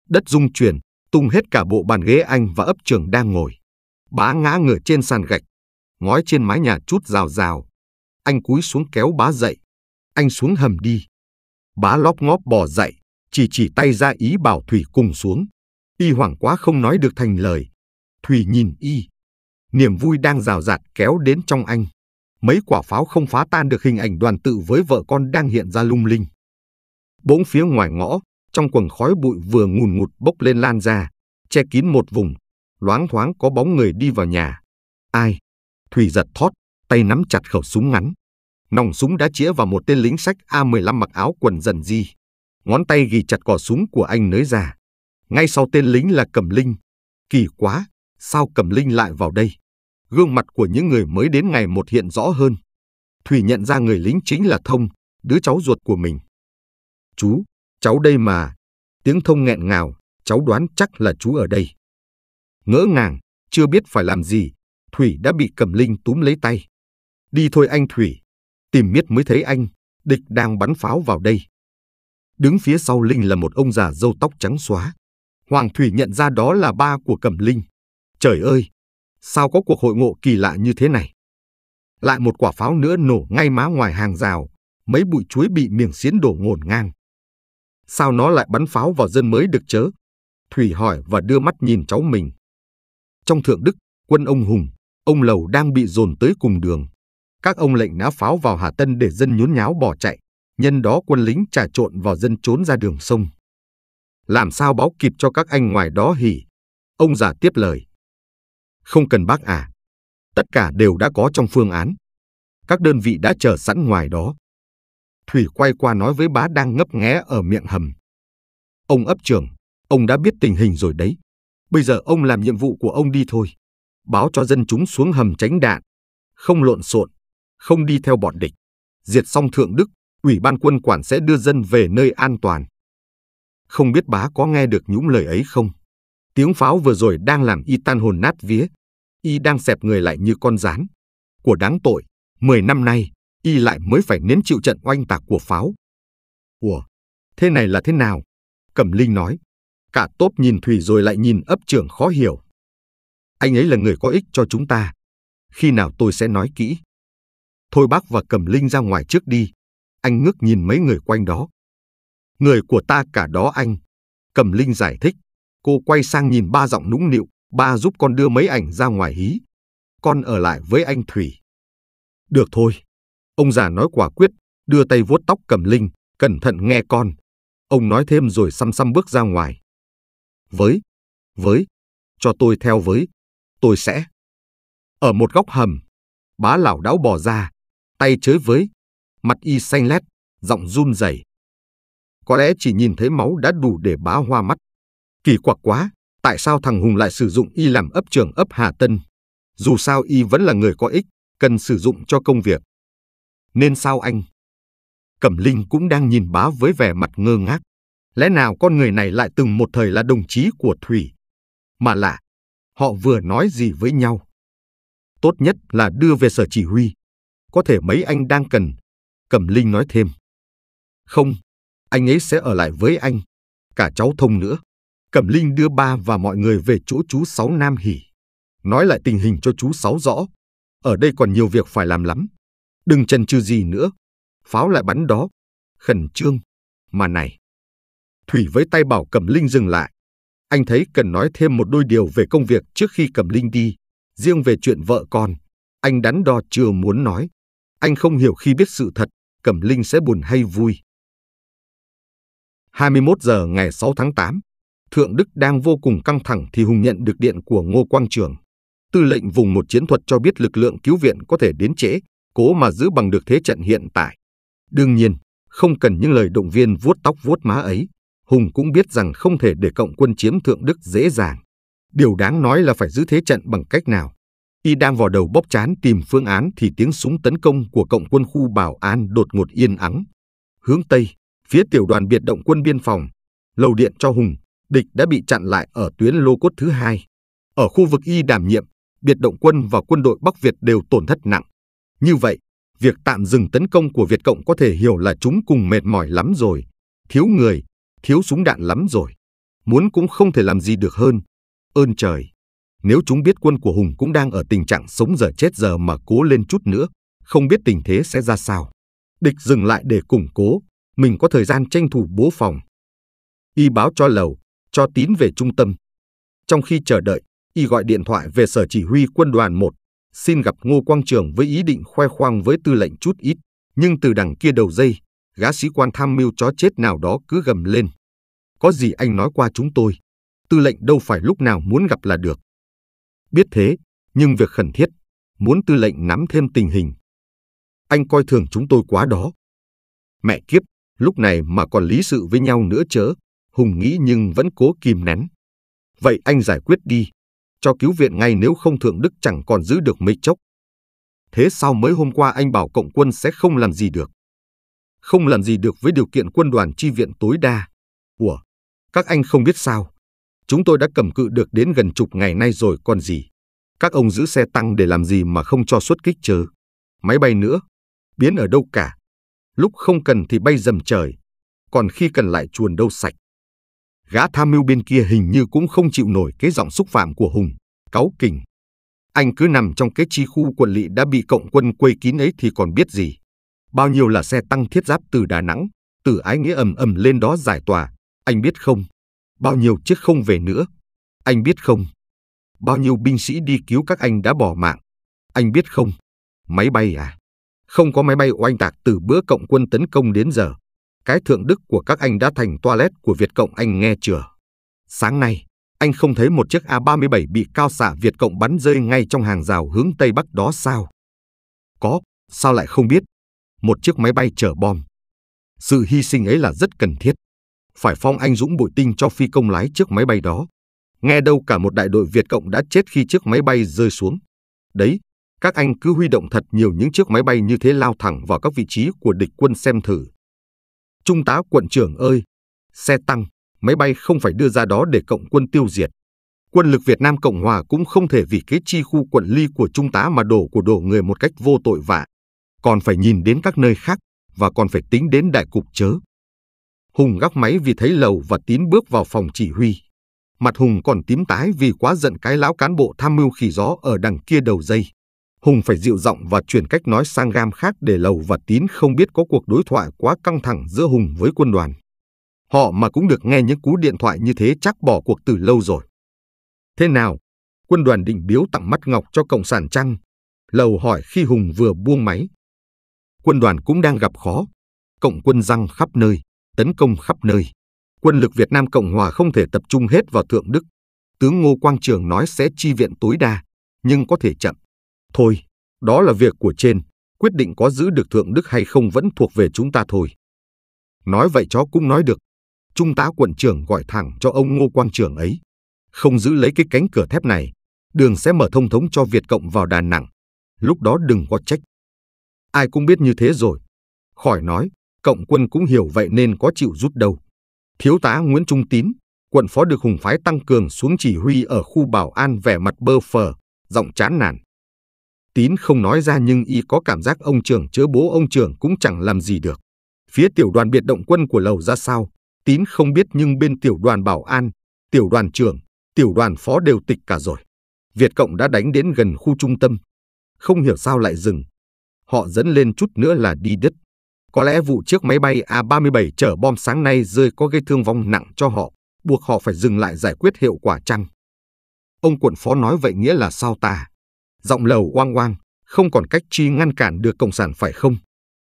Đất rung chuyển, tung hết cả bộ bàn ghế anh và ấp trưởng đang ngồi. Bá ngã ngửa trên sàn gạch, ngói trên mái nhà chút rào rào, anh cúi xuống kéo bá dậy. Anh xuống hầm đi. Bá lóp ngóp bò dậy, chỉ chỉ tay ra ý bảo Thủy cùng xuống. Y hoảng quá không nói được thành lời. Thủy nhìn Y. Niềm vui đang rào rạt kéo đến trong anh. Mấy quả pháo không phá tan được hình ảnh đoàn tự với vợ con đang hiện ra lung linh. Bỗng phía ngoài ngõ, trong quần khói bụi vừa ngùn ngụt bốc lên lan ra, che kín một vùng, loáng thoáng có bóng người đi vào nhà. Ai? Thủy giật thót, tay nắm chặt khẩu súng ngắn. Nòng súng đã chĩa vào một tên lính sách A-15 mặc áo quần dần di. Ngón tay ghi chặt cò súng của anh nới ra. Ngay sau tên lính là Cẩm Linh. Kỳ quá, sao Cẩm Linh lại vào đây? Gương mặt của những người mới đến ngày một hiện rõ hơn. Thủy nhận ra người lính chính là Thông, đứa cháu ruột của mình. Chú, cháu đây mà. Tiếng Thông nghẹn ngào, cháu đoán chắc là chú ở đây. Ngỡ ngàng, chưa biết phải làm gì, Thủy đã bị Cẩm Linh túm lấy tay. Đi thôi anh Thủy, tìm miết mới thấy anh, địch đang bắn pháo vào đây. Đứng phía sau Linh là một ông già râu tóc trắng xóa. Hoàng Thủy nhận ra đó là ba của Cẩm Linh. Trời ơi, sao có cuộc hội ngộ kỳ lạ như thế này? Lại một quả pháo nữa nổ ngay má ngoài hàng rào, mấy bụi chuối bị miếng xiến đổ ngổn ngang. Sao nó lại bắn pháo vào dân mới được chớ? Thủy hỏi và đưa mắt nhìn cháu mình. Trong thượng đức, quân ông Hùng, ông Lầu đang bị dồn tới cùng đường các ông lệnh ná pháo vào Hà Tân để dân nhốn nháo bỏ chạy, nhân đó quân lính trà trộn vào dân trốn ra đường sông. Làm sao báo kịp cho các anh ngoài đó hỉ? Ông già tiếp lời. Không cần bác à, tất cả đều đã có trong phương án. Các đơn vị đã chờ sẵn ngoài đó. Thủy quay qua nói với bá đang ngấp nghé ở miệng hầm. Ông ấp trưởng, ông đã biết tình hình rồi đấy. Bây giờ ông làm nhiệm vụ của ông đi thôi. Báo cho dân chúng xuống hầm tránh đạn, không lộn xộn, không đi theo bọn địch. Diệt xong Thượng Đức, Ủy ban quân quản sẽ đưa dân về nơi an toàn. Không biết bá có nghe được những lời ấy không? Tiếng pháo vừa rồi đang làm y tan hồn nát vía. Y đang xẹp người lại như con rán. Của đáng tội, 10 năm nay, y lại mới phải nếm chịu trận oanh tạc của pháo. Ủa, thế này là thế nào? Cẩm Linh nói. Cả tốp nhìn Thủy rồi lại nhìn ấp trưởng khó hiểu. Anh ấy là người có ích cho chúng ta. Khi nào tôi sẽ nói kỹ. Thôi bác và cầm Linh ra ngoài trước đi. Anh ngước nhìn mấy người quanh đó. Người của ta cả đó anh. cầm Linh giải thích. Cô quay sang nhìn ba giọng nũng nịu. Ba giúp con đưa mấy ảnh ra ngoài hí. Con ở lại với anh Thủy. Được thôi. Ông già nói quả quyết, đưa tay vuốt tóc cầm Linh, cẩn thận nghe con. Ông nói thêm rồi xăm xăm bước ra ngoài. Với, với, cho tôi theo với, tôi sẽ. Ở một góc hầm, bá lão đảo bò ra, tay chới với, mặt y xanh lét, giọng run rẩy. Có lẽ chỉ nhìn thấy máu đã đủ để bá hoa mắt. Kỳ quặc quá, tại sao thằng Hùng lại sử dụng y làm ấp trưởng ấp Hà Tân? Dù sao y vẫn là người có ích, cần sử dụng cho công việc. Nên sao anh? Cẩm Linh cũng đang nhìn bá với vẻ mặt ngơ ngác. Lẽ nào con người này lại từng một thời là đồng chí của Thủy? Mà lạ, họ vừa nói gì với nhau? Tốt nhất là đưa về sở chỉ huy có thể mấy anh đang cần. Cẩm Linh nói thêm. Không, anh ấy sẽ ở lại với anh, cả cháu thông nữa. Cẩm Linh đưa ba và mọi người về chỗ chú Sáu Nam Hỷ. Nói lại tình hình cho chú Sáu rõ. Ở đây còn nhiều việc phải làm lắm. Đừng chần chừ gì nữa. Pháo lại bắn đó. Khẩn trương. Mà này. Thủy với tay bảo Cẩm Linh dừng lại. Anh thấy cần nói thêm một đôi điều về công việc trước khi Cẩm Linh đi. Riêng về chuyện vợ con, anh đắn đo chưa muốn nói. Anh không hiểu khi biết sự thật, Cẩm Linh sẽ buồn hay vui. 21 giờ ngày 6 tháng 8, Thượng Đức đang vô cùng căng thẳng thì Hùng nhận được điện của Ngô Quang Trường. Tư lệnh vùng một chiến thuật cho biết lực lượng cứu viện có thể đến trễ, cố mà giữ bằng được thế trận hiện tại. Đương nhiên, không cần những lời động viên vuốt tóc vuốt má ấy, Hùng cũng biết rằng không thể để cộng quân chiếm Thượng Đức dễ dàng. Điều đáng nói là phải giữ thế trận bằng cách nào. Y đang vò đầu bóp chán tìm phương án thì tiếng súng tấn công của cộng quân khu bảo an đột ngột yên ắng. Hướng Tây, phía tiểu đoàn biệt động quân biên phòng, lầu điện cho Hùng, địch đã bị chặn lại ở tuyến lô cốt thứ hai. Ở khu vực Y đảm nhiệm, biệt động quân và quân đội Bắc Việt đều tổn thất nặng. Như vậy, việc tạm dừng tấn công của Việt Cộng có thể hiểu là chúng cùng mệt mỏi lắm rồi, thiếu người, thiếu súng đạn lắm rồi. Muốn cũng không thể làm gì được hơn. Ơn trời! Nếu chúng biết quân của Hùng cũng đang ở tình trạng sống giờ chết giờ mà cố lên chút nữa, không biết tình thế sẽ ra sao. Địch dừng lại để củng cố, mình có thời gian tranh thủ bố phòng. Y báo cho lầu, cho tín về trung tâm. Trong khi chờ đợi, Y gọi điện thoại về sở chỉ huy quân đoàn 1, xin gặp Ngô Quang Trường với ý định khoe khoang với tư lệnh chút ít, nhưng từ đằng kia đầu dây, gã sĩ quan tham mưu chó chết nào đó cứ gầm lên. Có gì anh nói qua chúng tôi? Tư lệnh đâu phải lúc nào muốn gặp là được. Biết thế, nhưng việc khẩn thiết, muốn tư lệnh nắm thêm tình hình. Anh coi thường chúng tôi quá đó. Mẹ kiếp, lúc này mà còn lý sự với nhau nữa chớ, Hùng nghĩ nhưng vẫn cố kìm nén. Vậy anh giải quyết đi, cho cứu viện ngay nếu không Thượng Đức chẳng còn giữ được mấy chốc. Thế sao mới hôm qua anh bảo cộng quân sẽ không làm gì được? Không làm gì được với điều kiện quân đoàn chi viện tối đa. Ủa, các anh không biết sao. Chúng tôi đã cầm cự được đến gần chục ngày nay rồi còn gì. Các ông giữ xe tăng để làm gì mà không cho xuất kích chứ? Máy bay nữa, biến ở đâu cả. Lúc không cần thì bay dầm trời, còn khi cần lại chuồn đâu sạch. Gã tham mưu bên kia hình như cũng không chịu nổi cái giọng xúc phạm của Hùng, cáu kỉnh. Anh cứ nằm trong cái chi khu quận lỵ đã bị cộng quân quây kín ấy thì còn biết gì. Bao nhiêu là xe tăng thiết giáp từ Đà Nẵng, từ Ái Nghĩa ầm ầm lên đó giải tỏa anh biết không? Bao nhiêu chết không về nữa. Anh biết không? Bao nhiêu binh sĩ đi cứu các anh đã bỏ mạng. Anh biết không? Máy bay à? Không có máy bay oanh tạc từ bữa cộng quân tấn công đến giờ. Cái thượng đức của các anh đã thành toilet của Việt Cộng anh nghe chưa? Sáng nay, anh không thấy một chiếc A-37 bị cao xạ Việt Cộng bắn rơi ngay trong hàng rào hướng Tây Bắc đó sao? Có, sao lại không biết? Một chiếc máy bay chở bom. Sự hy sinh ấy là rất cần thiết phải phong anh Dũng Bội Tinh cho phi công lái chiếc máy bay đó. Nghe đâu cả một đại đội Việt Cộng đã chết khi chiếc máy bay rơi xuống. Đấy, các anh cứ huy động thật nhiều những chiếc máy bay như thế lao thẳng vào các vị trí của địch quân xem thử. Trung tá quận trưởng ơi, xe tăng, máy bay không phải đưa ra đó để cộng quân tiêu diệt. Quân lực Việt Nam Cộng Hòa cũng không thể vì kế chi khu quận ly của trung tá mà đổ của đổ người một cách vô tội vạ. Còn phải nhìn đến các nơi khác và còn phải tính đến đại cục chớ. Hùng gác máy vì thấy Lầu và Tín bước vào phòng chỉ huy. Mặt Hùng còn tím tái vì quá giận cái lão cán bộ tham mưu khỉ gió ở đằng kia đầu dây. Hùng phải dịu giọng và chuyển cách nói sang gam khác để Lầu và Tín không biết có cuộc đối thoại quá căng thẳng giữa Hùng với quân đoàn. Họ mà cũng được nghe những cú điện thoại như thế chắc bỏ cuộc từ lâu rồi. Thế nào? Quân đoàn định biếu tặng mắt ngọc cho Cộng sản Trăng. Lầu hỏi khi Hùng vừa buông máy. Quân đoàn cũng đang gặp khó. Cộng quân răng khắp nơi tấn công khắp nơi. Quân lực Việt Nam Cộng Hòa không thể tập trung hết vào Thượng Đức. Tướng Ngô Quang Trường nói sẽ chi viện tối đa, nhưng có thể chậm. Thôi, đó là việc của trên, quyết định có giữ được Thượng Đức hay không vẫn thuộc về chúng ta thôi. Nói vậy chó cũng nói được. Trung tá quận trưởng gọi thẳng cho ông Ngô Quang Trường ấy. Không giữ lấy cái cánh cửa thép này, đường sẽ mở thông thống cho Việt Cộng vào Đà Nẵng. Lúc đó đừng có trách. Ai cũng biết như thế rồi. Khỏi nói, cộng quân cũng hiểu vậy nên có chịu rút đầu. Thiếu tá Nguyễn Trung Tín, quận phó được Hùng phái tăng cường xuống chỉ huy ở khu bảo an vẻ mặt bơ phờ, giọng chán nản. Tín không nói ra nhưng y có cảm giác ông trưởng chớ bố ông trưởng cũng chẳng làm gì được. Phía tiểu đoàn biệt động quân của lầu ra sao, Tín không biết nhưng bên tiểu đoàn bảo an, tiểu đoàn trưởng, tiểu đoàn phó đều tịch cả rồi. Việt Cộng đã đánh đến gần khu trung tâm. Không hiểu sao lại dừng. Họ dẫn lên chút nữa là đi đứt. Có lẽ vụ chiếc máy bay A-37 chở bom sáng nay rơi có gây thương vong nặng cho họ, buộc họ phải dừng lại giải quyết hiệu quả chăng? Ông quận phó nói vậy nghĩa là sao ta? Giọng lầu oang oang, không còn cách chi ngăn cản được Cộng sản phải không?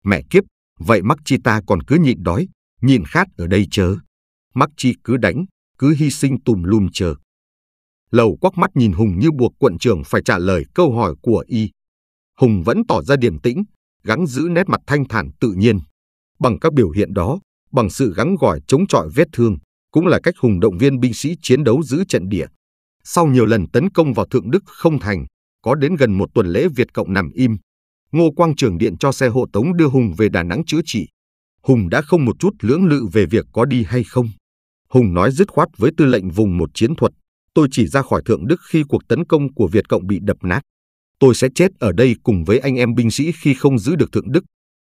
Mẹ kiếp, vậy mắc chi ta còn cứ nhịn đói, nhịn khát ở đây chớ. Mắc chi cứ đánh, cứ hy sinh tùm lum chờ. Lầu quắc mắt nhìn Hùng như buộc quận trưởng phải trả lời câu hỏi của y. Hùng vẫn tỏ ra điềm tĩnh, gắng giữ nét mặt thanh thản tự nhiên. Bằng các biểu hiện đó, bằng sự gắng gỏi chống chọi vết thương, cũng là cách hùng động viên binh sĩ chiến đấu giữ trận địa. Sau nhiều lần tấn công vào Thượng Đức không thành, có đến gần một tuần lễ Việt Cộng nằm im, Ngô Quang Trường điện cho xe hộ tống đưa Hùng về Đà Nẵng chữa trị. Hùng đã không một chút lưỡng lự về việc có đi hay không. Hùng nói dứt khoát với tư lệnh vùng một chiến thuật, tôi chỉ ra khỏi Thượng Đức khi cuộc tấn công của Việt Cộng bị đập nát. Tôi sẽ chết ở đây cùng với anh em binh sĩ khi không giữ được thượng đức.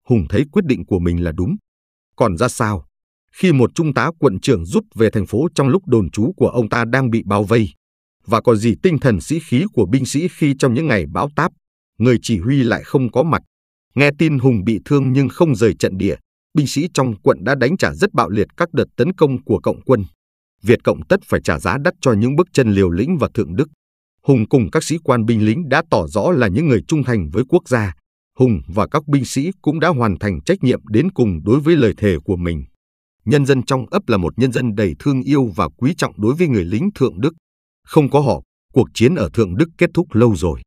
Hùng thấy quyết định của mình là đúng. Còn ra sao? Khi một trung tá quận trưởng rút về thành phố trong lúc đồn trú của ông ta đang bị bao vây, và còn gì tinh thần sĩ khí của binh sĩ khi trong những ngày bão táp, người chỉ huy lại không có mặt. Nghe tin Hùng bị thương nhưng không rời trận địa, binh sĩ trong quận đã đánh trả rất bạo liệt các đợt tấn công của cộng quân. Việt Cộng tất phải trả giá đắt cho những bước chân liều lĩnh và thượng đức. Hùng cùng các sĩ quan binh lính đã tỏ rõ là những người trung thành với quốc gia. Hùng và các binh sĩ cũng đã hoàn thành trách nhiệm đến cùng đối với lời thề của mình. Nhân dân trong ấp là một nhân dân đầy thương yêu và quý trọng đối với người lính Thượng Đức. Không có họ, cuộc chiến ở Thượng Đức kết thúc lâu rồi.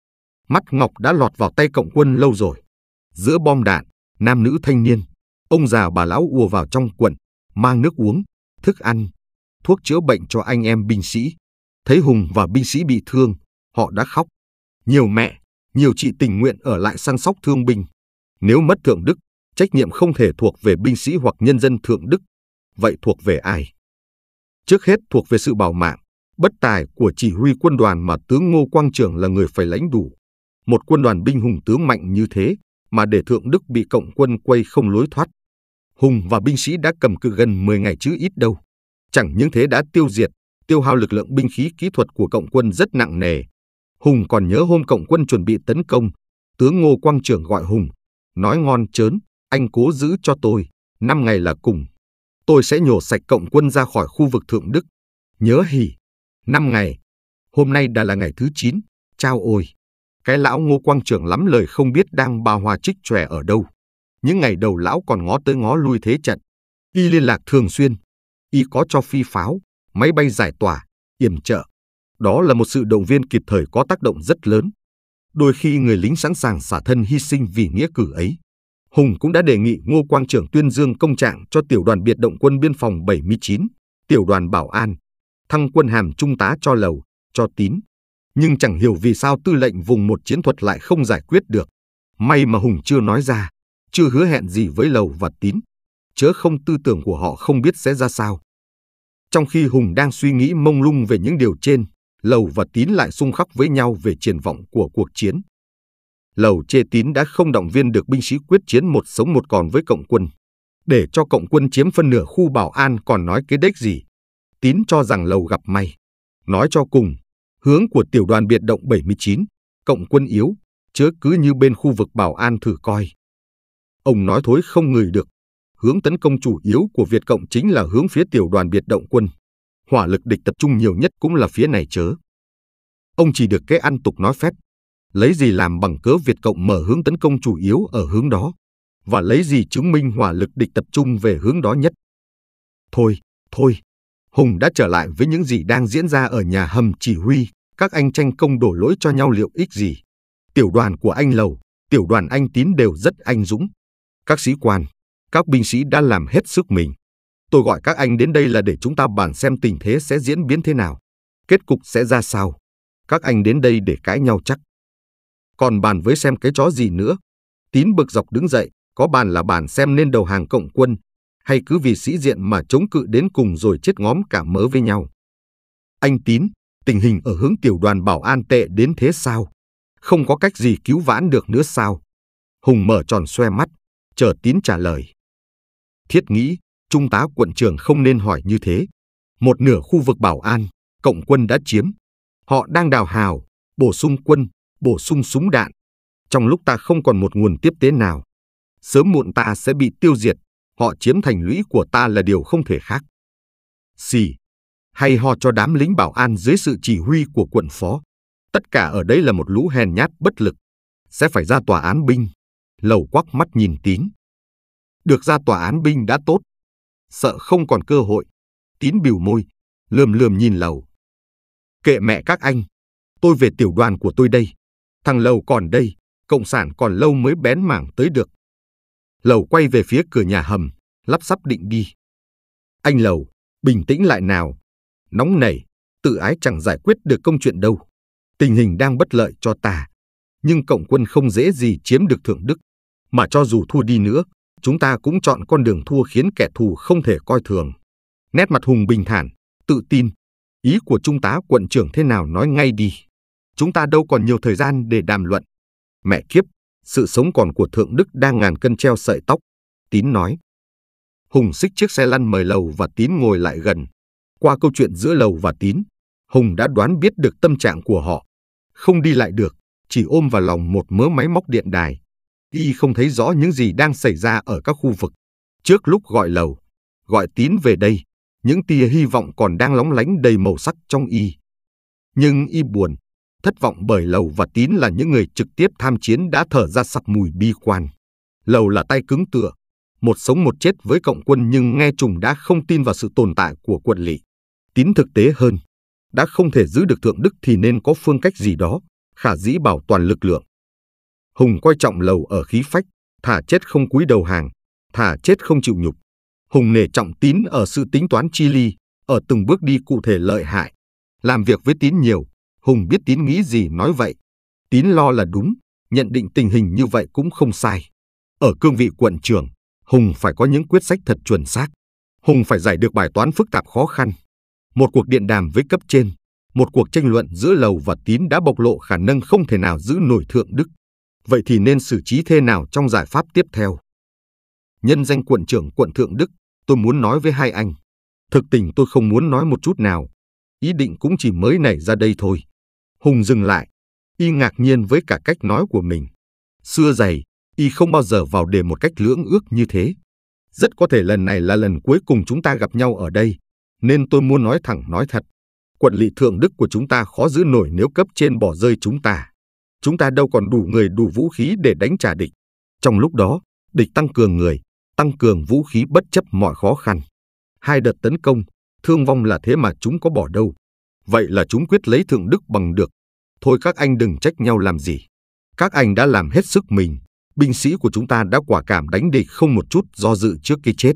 Mắt Ngọc đã lọt vào tay cộng quân lâu rồi. Giữa bom đạn, nam nữ thanh niên, ông già bà lão ùa vào trong quận, mang nước uống, thức ăn, thuốc chữa bệnh cho anh em binh sĩ. Thấy Hùng và binh sĩ bị thương, họ đã khóc. Nhiều mẹ, nhiều chị tình nguyện ở lại săn sóc thương binh. Nếu mất Thượng Đức, trách nhiệm không thể thuộc về binh sĩ hoặc nhân dân Thượng Đức. Vậy thuộc về ai? Trước hết thuộc về sự bảo mạng, bất tài của chỉ huy quân đoàn mà tướng Ngô Quang Trường là người phải lãnh đủ. Một quân đoàn binh hùng tướng mạnh như thế mà để Thượng Đức bị cộng quân quay không lối thoát. Hùng và binh sĩ đã cầm cự gần 10 ngày chứ ít đâu. Chẳng những thế đã tiêu diệt, tiêu hao lực lượng binh khí kỹ thuật của cộng quân rất nặng nề, Hùng còn nhớ hôm cộng quân chuẩn bị tấn công, tướng Ngô Quang Trưởng gọi Hùng, nói ngon chớn, anh cố giữ cho tôi, năm ngày là cùng. Tôi sẽ nhổ sạch cộng quân ra khỏi khu vực Thượng Đức. Nhớ hỉ, năm ngày. Hôm nay đã là ngày thứ 9, trao ôi. Cái lão Ngô Quang Trưởng lắm lời không biết đang bao hòa trích trẻ ở đâu. Những ngày đầu lão còn ngó tới ngó lui thế trận. Y liên lạc thường xuyên. Y có cho phi pháo, máy bay giải tỏa, yểm trợ, đó là một sự động viên kịp thời có tác động rất lớn. Đôi khi người lính sẵn sàng xả thân hy sinh vì nghĩa cử ấy. Hùng cũng đã đề nghị Ngô Quang Trưởng tuyên dương công trạng cho tiểu đoàn biệt động quân biên phòng 79, tiểu đoàn bảo an, thăng quân hàm trung tá cho lầu, cho tín. Nhưng chẳng hiểu vì sao tư lệnh vùng một chiến thuật lại không giải quyết được. May mà Hùng chưa nói ra, chưa hứa hẹn gì với lầu và tín. Chớ không tư tưởng của họ không biết sẽ ra sao. Trong khi Hùng đang suy nghĩ mông lung về những điều trên, Lầu và Tín lại xung khóc với nhau về triển vọng của cuộc chiến. Lầu chê Tín đã không động viên được binh sĩ quyết chiến một sống một còn với cộng quân. Để cho cộng quân chiếm phân nửa khu bảo an còn nói cái đếch gì. Tín cho rằng Lầu gặp may. Nói cho cùng, hướng của tiểu đoàn biệt động 79, cộng quân yếu, chớ cứ như bên khu vực bảo an thử coi. Ông nói thối không người được. Hướng tấn công chủ yếu của Việt Cộng chính là hướng phía tiểu đoàn biệt động quân hỏa lực địch tập trung nhiều nhất cũng là phía này chớ. Ông chỉ được cái ăn tục nói phép, lấy gì làm bằng cớ Việt Cộng mở hướng tấn công chủ yếu ở hướng đó, và lấy gì chứng minh hỏa lực địch tập trung về hướng đó nhất. Thôi, thôi, Hùng đã trở lại với những gì đang diễn ra ở nhà hầm chỉ huy, các anh tranh công đổ lỗi cho nhau liệu ích gì. Tiểu đoàn của anh Lầu, tiểu đoàn anh Tín đều rất anh dũng. Các sĩ quan, các binh sĩ đã làm hết sức mình. Tôi gọi các anh đến đây là để chúng ta bàn xem tình thế sẽ diễn biến thế nào, kết cục sẽ ra sao. Các anh đến đây để cãi nhau chắc. Còn bàn với xem cái chó gì nữa. Tín bực dọc đứng dậy, có bàn là bàn xem nên đầu hàng cộng quân, hay cứ vì sĩ diện mà chống cự đến cùng rồi chết ngóm cả mớ với nhau. Anh Tín, tình hình ở hướng tiểu đoàn bảo an tệ đến thế sao? Không có cách gì cứu vãn được nữa sao? Hùng mở tròn xoe mắt, chờ Tín trả lời. Thiết nghĩ, trung tá quận trưởng không nên hỏi như thế. Một nửa khu vực bảo an, cộng quân đã chiếm. Họ đang đào hào, bổ sung quân, bổ sung súng đạn. Trong lúc ta không còn một nguồn tiếp tế nào, sớm muộn ta sẽ bị tiêu diệt. Họ chiếm thành lũy của ta là điều không thể khác. Xì, hay ho cho đám lính bảo an dưới sự chỉ huy của quận phó. Tất cả ở đây là một lũ hèn nhát bất lực. Sẽ phải ra tòa án binh. Lầu quắc mắt nhìn tín. Được ra tòa án binh đã tốt, sợ không còn cơ hội. Tín biểu môi, lườm lườm nhìn lầu. Kệ mẹ các anh, tôi về tiểu đoàn của tôi đây. Thằng lầu còn đây, cộng sản còn lâu mới bén mảng tới được. Lầu quay về phía cửa nhà hầm, lắp sắp định đi. Anh lầu, bình tĩnh lại nào. Nóng nảy, tự ái chẳng giải quyết được công chuyện đâu. Tình hình đang bất lợi cho ta. Nhưng cộng quân không dễ gì chiếm được thượng đức. Mà cho dù thua đi nữa, chúng ta cũng chọn con đường thua khiến kẻ thù không thể coi thường. Nét mặt Hùng bình thản, tự tin. Ý của trung tá quận trưởng thế nào nói ngay đi. Chúng ta đâu còn nhiều thời gian để đàm luận. Mẹ kiếp, sự sống còn của Thượng Đức đang ngàn cân treo sợi tóc. Tín nói. Hùng xích chiếc xe lăn mời Lầu và Tín ngồi lại gần. Qua câu chuyện giữa Lầu và Tín, Hùng đã đoán biết được tâm trạng của họ. Không đi lại được, chỉ ôm vào lòng một mớ máy móc điện đài y không thấy rõ những gì đang xảy ra ở các khu vực. Trước lúc gọi lầu, gọi tín về đây, những tia hy vọng còn đang lóng lánh đầy màu sắc trong y. Nhưng y buồn, thất vọng bởi lầu và tín là những người trực tiếp tham chiến đã thở ra sặc mùi bi quan. Lầu là tay cứng tựa, một sống một chết với cộng quân nhưng nghe trùng đã không tin vào sự tồn tại của quận lỵ. Tín thực tế hơn, đã không thể giữ được thượng đức thì nên có phương cách gì đó, khả dĩ bảo toàn lực lượng. Hùng coi trọng lầu ở khí phách, thả chết không cúi đầu hàng, thả chết không chịu nhục. Hùng nể trọng tín ở sự tính toán chi ly, ở từng bước đi cụ thể lợi hại. Làm việc với tín nhiều, Hùng biết tín nghĩ gì nói vậy. Tín lo là đúng, nhận định tình hình như vậy cũng không sai. Ở cương vị quận trưởng, Hùng phải có những quyết sách thật chuẩn xác. Hùng phải giải được bài toán phức tạp khó khăn. Một cuộc điện đàm với cấp trên, một cuộc tranh luận giữa lầu và tín đã bộc lộ khả năng không thể nào giữ nổi thượng đức. Vậy thì nên xử trí thế nào trong giải pháp tiếp theo? Nhân danh quận trưởng quận Thượng Đức, tôi muốn nói với hai anh. Thực tình tôi không muốn nói một chút nào. Ý định cũng chỉ mới nảy ra đây thôi. Hùng dừng lại. Y ngạc nhiên với cả cách nói của mình. Xưa dày, Y không bao giờ vào đề một cách lưỡng ước như thế. Rất có thể lần này là lần cuối cùng chúng ta gặp nhau ở đây. Nên tôi muốn nói thẳng nói thật. Quận lỵ thượng đức của chúng ta khó giữ nổi nếu cấp trên bỏ rơi chúng ta chúng ta đâu còn đủ người đủ vũ khí để đánh trả địch. Trong lúc đó, địch tăng cường người, tăng cường vũ khí bất chấp mọi khó khăn. Hai đợt tấn công, thương vong là thế mà chúng có bỏ đâu. Vậy là chúng quyết lấy thượng đức bằng được. Thôi các anh đừng trách nhau làm gì. Các anh đã làm hết sức mình. Binh sĩ của chúng ta đã quả cảm đánh địch không một chút do dự trước cái chết.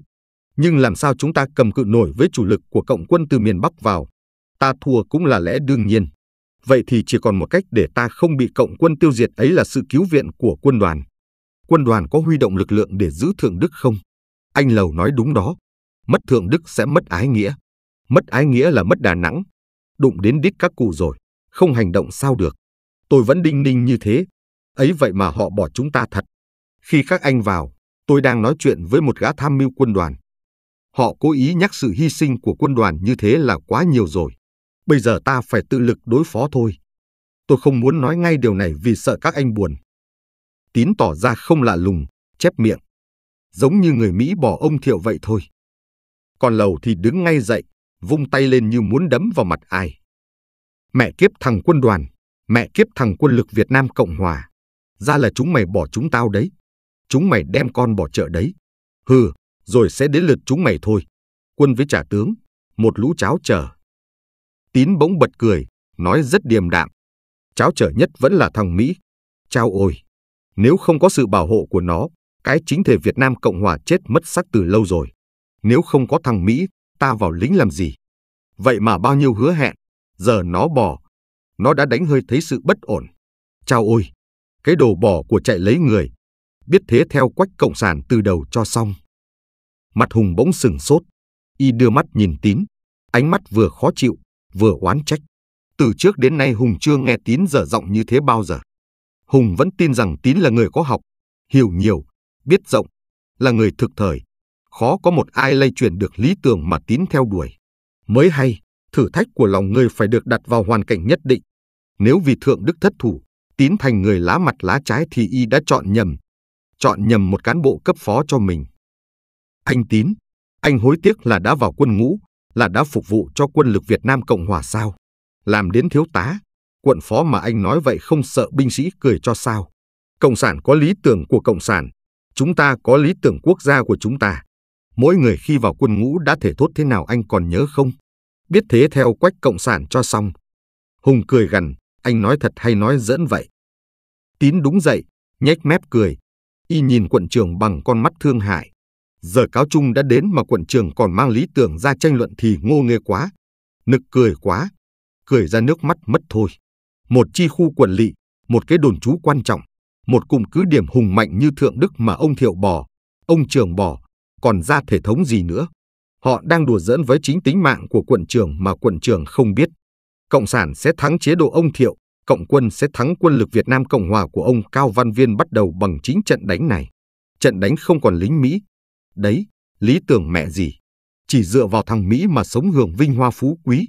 Nhưng làm sao chúng ta cầm cự nổi với chủ lực của cộng quân từ miền Bắc vào? Ta thua cũng là lẽ đương nhiên. Vậy thì chỉ còn một cách để ta không bị cộng quân tiêu diệt ấy là sự cứu viện của quân đoàn. Quân đoàn có huy động lực lượng để giữ Thượng Đức không? Anh Lầu nói đúng đó. Mất Thượng Đức sẽ mất ái nghĩa. Mất ái nghĩa là mất Đà Nẵng. Đụng đến đít các cụ rồi, không hành động sao được. Tôi vẫn đinh ninh như thế. Ấy vậy mà họ bỏ chúng ta thật. Khi các anh vào, tôi đang nói chuyện với một gã tham mưu quân đoàn. Họ cố ý nhắc sự hy sinh của quân đoàn như thế là quá nhiều rồi. Bây giờ ta phải tự lực đối phó thôi. Tôi không muốn nói ngay điều này vì sợ các anh buồn. Tín tỏ ra không lạ lùng, chép miệng. Giống như người Mỹ bỏ ông Thiệu vậy thôi. Còn Lầu thì đứng ngay dậy, vung tay lên như muốn đấm vào mặt ai. Mẹ kiếp thằng quân đoàn, mẹ kiếp thằng quân lực Việt Nam Cộng Hòa. Ra là chúng mày bỏ chúng tao đấy. Chúng mày đem con bỏ chợ đấy. Hừ, rồi sẽ đến lượt chúng mày thôi. Quân với trả tướng, một lũ cháo chờ. Tín bỗng bật cười, nói rất điềm đạm. Cháo trở nhất vẫn là thằng Mỹ. Chao ôi! Nếu không có sự bảo hộ của nó, cái chính thể Việt Nam Cộng Hòa chết mất sắc từ lâu rồi. Nếu không có thằng Mỹ, ta vào lính làm gì? Vậy mà bao nhiêu hứa hẹn, giờ nó bỏ. Nó đã đánh hơi thấy sự bất ổn. Chao ôi! Cái đồ bỏ của chạy lấy người. Biết thế theo quách Cộng sản từ đầu cho xong. Mặt Hùng bỗng sừng sốt. Y đưa mắt nhìn tín. Ánh mắt vừa khó chịu, vừa oán trách. Từ trước đến nay Hùng chưa nghe Tín dở giọng như thế bao giờ. Hùng vẫn tin rằng Tín là người có học, hiểu nhiều, biết rộng, là người thực thời. Khó có một ai lây truyền được lý tưởng mà Tín theo đuổi. Mới hay, thử thách của lòng người phải được đặt vào hoàn cảnh nhất định. Nếu vì Thượng Đức thất thủ, Tín thành người lá mặt lá trái thì y đã chọn nhầm. Chọn nhầm một cán bộ cấp phó cho mình. Anh Tín, anh hối tiếc là đã vào quân ngũ, là đã phục vụ cho quân lực Việt Nam Cộng Hòa sao? Làm đến thiếu tá, quận phó mà anh nói vậy không sợ binh sĩ cười cho sao? Cộng sản có lý tưởng của Cộng sản, chúng ta có lý tưởng quốc gia của chúng ta. Mỗi người khi vào quân ngũ đã thể thốt thế nào anh còn nhớ không? Biết thế theo quách Cộng sản cho xong. Hùng cười gần, anh nói thật hay nói dẫn vậy? Tín đúng dậy, nhếch mép cười. Y nhìn quận trưởng bằng con mắt thương hại. Giờ cáo chung đã đến mà quận trường còn mang lý tưởng ra tranh luận thì ngô nghê quá, nực cười quá, cười ra nước mắt mất thôi. Một chi khu quận lỵ, một cái đồn trú quan trọng, một cụm cứ điểm hùng mạnh như Thượng Đức mà ông Thiệu bỏ, ông Trường bỏ, còn ra thể thống gì nữa. Họ đang đùa giỡn với chính tính mạng của quận trường mà quận trường không biết. Cộng sản sẽ thắng chế độ ông Thiệu, Cộng quân sẽ thắng quân lực Việt Nam Cộng Hòa của ông Cao Văn Viên bắt đầu bằng chính trận đánh này. Trận đánh không còn lính Mỹ, đấy, lý tưởng mẹ gì. Chỉ dựa vào thằng Mỹ mà sống hưởng vinh hoa phú quý.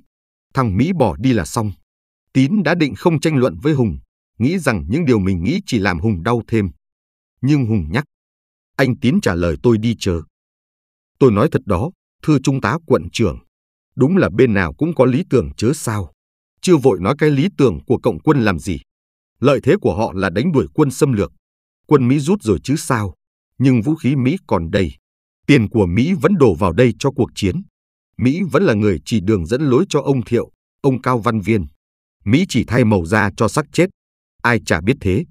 Thằng Mỹ bỏ đi là xong. Tín đã định không tranh luận với Hùng, nghĩ rằng những điều mình nghĩ chỉ làm Hùng đau thêm. Nhưng Hùng nhắc. Anh Tín trả lời tôi đi chờ. Tôi nói thật đó, thưa trung tá quận trưởng. Đúng là bên nào cũng có lý tưởng chớ sao. Chưa vội nói cái lý tưởng của cộng quân làm gì. Lợi thế của họ là đánh đuổi quân xâm lược. Quân Mỹ rút rồi chứ sao. Nhưng vũ khí Mỹ còn đầy. Tiền của Mỹ vẫn đổ vào đây cho cuộc chiến. Mỹ vẫn là người chỉ đường dẫn lối cho ông Thiệu, ông Cao Văn Viên. Mỹ chỉ thay màu da cho sắc chết. Ai chả biết thế.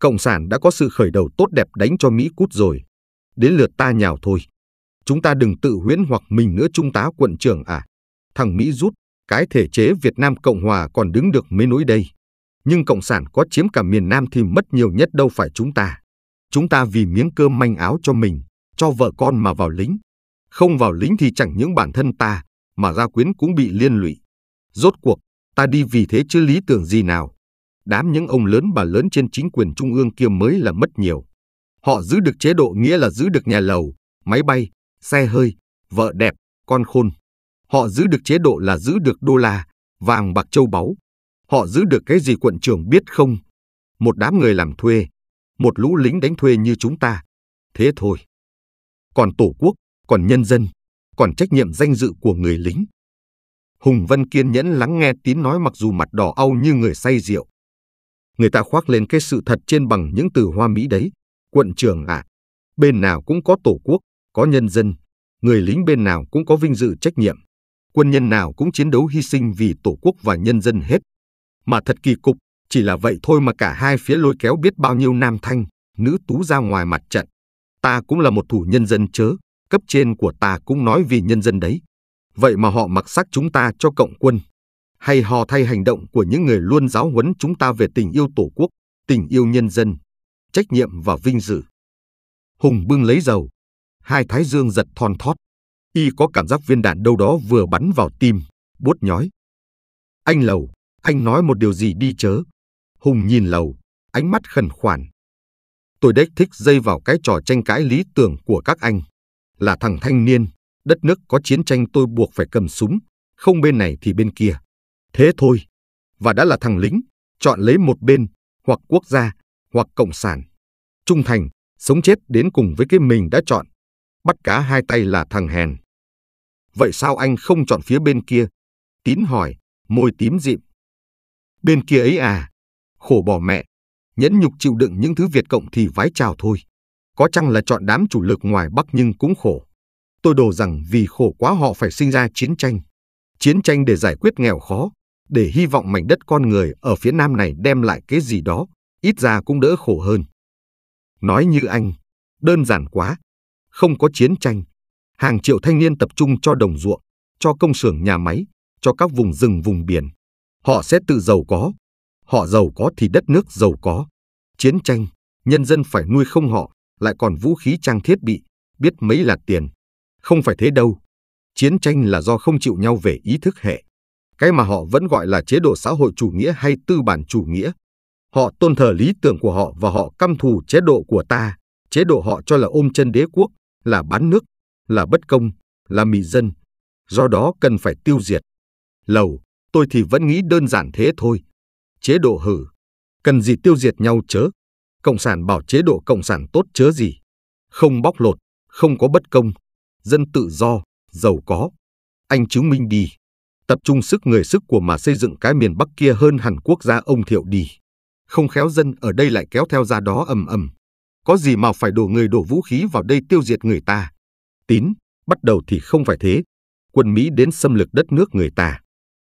Cộng sản đã có sự khởi đầu tốt đẹp đánh cho Mỹ cút rồi. Đến lượt ta nhào thôi. Chúng ta đừng tự huyễn hoặc mình nữa trung tá quận trưởng à. Thằng Mỹ rút, cái thể chế Việt Nam Cộng Hòa còn đứng được mấy núi đây. Nhưng Cộng sản có chiếm cả miền Nam thì mất nhiều nhất đâu phải chúng ta. Chúng ta vì miếng cơm manh áo cho mình cho vợ con mà vào lính. Không vào lính thì chẳng những bản thân ta, mà gia quyến cũng bị liên lụy. Rốt cuộc, ta đi vì thế chứ lý tưởng gì nào. Đám những ông lớn bà lớn trên chính quyền trung ương kia mới là mất nhiều. Họ giữ được chế độ nghĩa là giữ được nhà lầu, máy bay, xe hơi, vợ đẹp, con khôn. Họ giữ được chế độ là giữ được đô la, vàng bạc châu báu. Họ giữ được cái gì quận trưởng biết không? Một đám người làm thuê, một lũ lính đánh thuê như chúng ta. Thế thôi còn tổ quốc, còn nhân dân, còn trách nhiệm danh dự của người lính. Hùng Vân kiên nhẫn lắng nghe tín nói mặc dù mặt đỏ au như người say rượu. Người ta khoác lên cái sự thật trên bằng những từ hoa mỹ đấy. Quận trường à, bên nào cũng có tổ quốc, có nhân dân, người lính bên nào cũng có vinh dự trách nhiệm. Quân nhân nào cũng chiến đấu hy sinh vì tổ quốc và nhân dân hết. Mà thật kỳ cục, chỉ là vậy thôi mà cả hai phía lôi kéo biết bao nhiêu nam thanh, nữ tú ra ngoài mặt trận ta cũng là một thủ nhân dân chớ, cấp trên của ta cũng nói vì nhân dân đấy. Vậy mà họ mặc sắc chúng ta cho cộng quân, hay họ thay hành động của những người luôn giáo huấn chúng ta về tình yêu tổ quốc, tình yêu nhân dân, trách nhiệm và vinh dự. Hùng bưng lấy dầu, hai thái dương giật thon thót, y có cảm giác viên đạn đâu đó vừa bắn vào tim, buốt nhói. Anh Lầu, anh nói một điều gì đi chớ. Hùng nhìn Lầu, ánh mắt khẩn khoản, Tôi đếch thích dây vào cái trò tranh cãi lý tưởng của các anh. Là thằng thanh niên, đất nước có chiến tranh tôi buộc phải cầm súng, không bên này thì bên kia. Thế thôi. Và đã là thằng lính, chọn lấy một bên, hoặc quốc gia, hoặc cộng sản. Trung thành, sống chết đến cùng với cái mình đã chọn. Bắt cá hai tay là thằng hèn. Vậy sao anh không chọn phía bên kia? Tín hỏi, môi tím dịm. Bên kia ấy à? Khổ bỏ mẹ, nhẫn nhục chịu đựng những thứ Việt Cộng thì vái chào thôi. Có chăng là chọn đám chủ lực ngoài Bắc nhưng cũng khổ. Tôi đồ rằng vì khổ quá họ phải sinh ra chiến tranh. Chiến tranh để giải quyết nghèo khó, để hy vọng mảnh đất con người ở phía Nam này đem lại cái gì đó, ít ra cũng đỡ khổ hơn. Nói như anh, đơn giản quá. Không có chiến tranh, hàng triệu thanh niên tập trung cho đồng ruộng, cho công xưởng nhà máy, cho các vùng rừng vùng biển. Họ sẽ tự giàu có, Họ giàu có thì đất nước giàu có. Chiến tranh, nhân dân phải nuôi không họ, lại còn vũ khí trang thiết bị, biết mấy là tiền. Không phải thế đâu. Chiến tranh là do không chịu nhau về ý thức hệ. Cái mà họ vẫn gọi là chế độ xã hội chủ nghĩa hay tư bản chủ nghĩa. Họ tôn thờ lý tưởng của họ và họ căm thù chế độ của ta. Chế độ họ cho là ôm chân đế quốc, là bán nước, là bất công, là mị dân. Do đó cần phải tiêu diệt. Lầu, tôi thì vẫn nghĩ đơn giản thế thôi chế độ hử, cần gì tiêu diệt nhau chớ. Cộng sản bảo chế độ cộng sản tốt chớ gì. Không bóc lột, không có bất công, dân tự do, giàu có. Anh chứng minh đi, tập trung sức người sức của mà xây dựng cái miền Bắc kia hơn hẳn quốc gia ông thiệu đi. Không khéo dân ở đây lại kéo theo ra đó ầm ầm. Có gì mà phải đổ người đổ vũ khí vào đây tiêu diệt người ta. Tín, bắt đầu thì không phải thế. Quân Mỹ đến xâm lược đất nước người ta.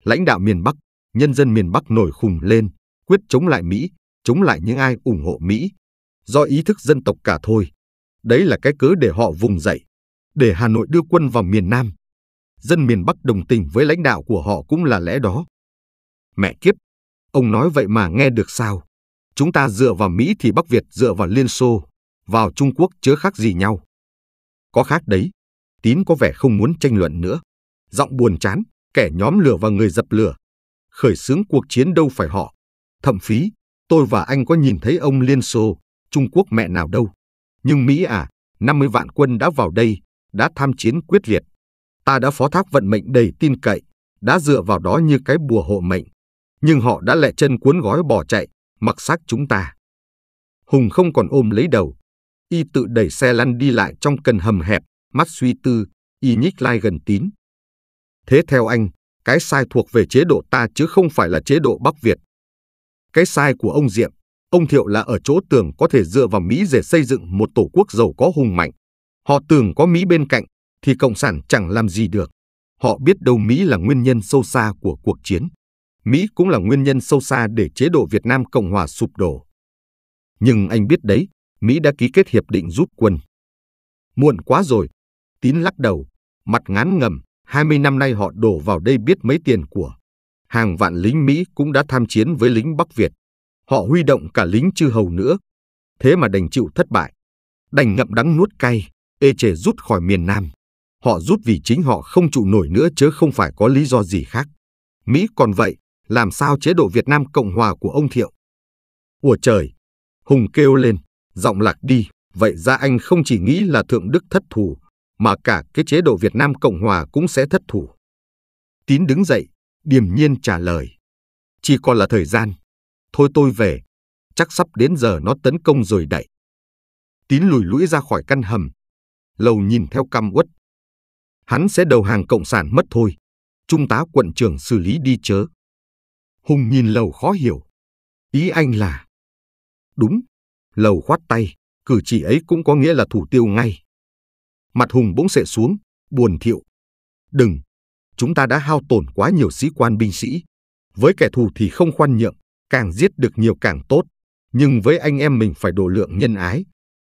Lãnh đạo miền Bắc nhân dân miền Bắc nổi khùng lên, quyết chống lại Mỹ, chống lại những ai ủng hộ Mỹ. Do ý thức dân tộc cả thôi. Đấy là cái cớ để họ vùng dậy, để Hà Nội đưa quân vào miền Nam. Dân miền Bắc đồng tình với lãnh đạo của họ cũng là lẽ đó. Mẹ kiếp, ông nói vậy mà nghe được sao? Chúng ta dựa vào Mỹ thì Bắc Việt dựa vào Liên Xô, vào Trung Quốc chớ khác gì nhau. Có khác đấy, tín có vẻ không muốn tranh luận nữa. Giọng buồn chán, kẻ nhóm lửa và người dập lửa, khởi xướng cuộc chiến đâu phải họ. Thậm phí, tôi và anh có nhìn thấy ông Liên Xô, Trung Quốc mẹ nào đâu. Nhưng Mỹ à, 50 vạn quân đã vào đây, đã tham chiến quyết liệt. Ta đã phó thác vận mệnh đầy tin cậy, đã dựa vào đó như cái bùa hộ mệnh. Nhưng họ đã lẹ chân cuốn gói bỏ chạy, mặc xác chúng ta. Hùng không còn ôm lấy đầu. Y tự đẩy xe lăn đi lại trong cần hầm hẹp, mắt suy tư, y nhích lai gần tín. Thế theo anh, cái sai thuộc về chế độ ta chứ không phải là chế độ Bắc Việt. Cái sai của ông Diệm, ông Thiệu là ở chỗ tưởng có thể dựa vào Mỹ để xây dựng một tổ quốc giàu có hùng mạnh. Họ tưởng có Mỹ bên cạnh, thì Cộng sản chẳng làm gì được. Họ biết đâu Mỹ là nguyên nhân sâu xa của cuộc chiến. Mỹ cũng là nguyên nhân sâu xa để chế độ Việt Nam Cộng Hòa sụp đổ. Nhưng anh biết đấy, Mỹ đã ký kết hiệp định rút quân. Muộn quá rồi. Tín lắc đầu, mặt ngán ngầm, 20 năm nay họ đổ vào đây biết mấy tiền của. Hàng vạn lính Mỹ cũng đã tham chiến với lính Bắc Việt. Họ huy động cả lính chư hầu nữa. Thế mà đành chịu thất bại. Đành ngậm đắng nuốt cay, ê chề rút khỏi miền Nam. Họ rút vì chính họ không trụ nổi nữa chứ không phải có lý do gì khác. Mỹ còn vậy, làm sao chế độ Việt Nam Cộng Hòa của ông Thiệu? Ủa trời! Hùng kêu lên, giọng lạc đi, vậy ra anh không chỉ nghĩ là Thượng Đức thất thù, mà cả cái chế độ Việt Nam Cộng Hòa cũng sẽ thất thủ. Tín đứng dậy, điềm nhiên trả lời. Chỉ còn là thời gian. Thôi tôi về, chắc sắp đến giờ nó tấn công rồi đậy. Tín lùi lũi ra khỏi căn hầm. Lầu nhìn theo căm uất. Hắn sẽ đầu hàng Cộng sản mất thôi. Trung tá quận trưởng xử lý đi chớ. Hùng nhìn lầu khó hiểu. Ý anh là... Đúng, lầu khoát tay, cử chỉ ấy cũng có nghĩa là thủ tiêu ngay. Mặt Hùng bỗng sệ xuống, buồn thiệu. Đừng, chúng ta đã hao tổn quá nhiều sĩ quan binh sĩ. Với kẻ thù thì không khoan nhượng, càng giết được nhiều càng tốt. Nhưng với anh em mình phải độ lượng nhân ái.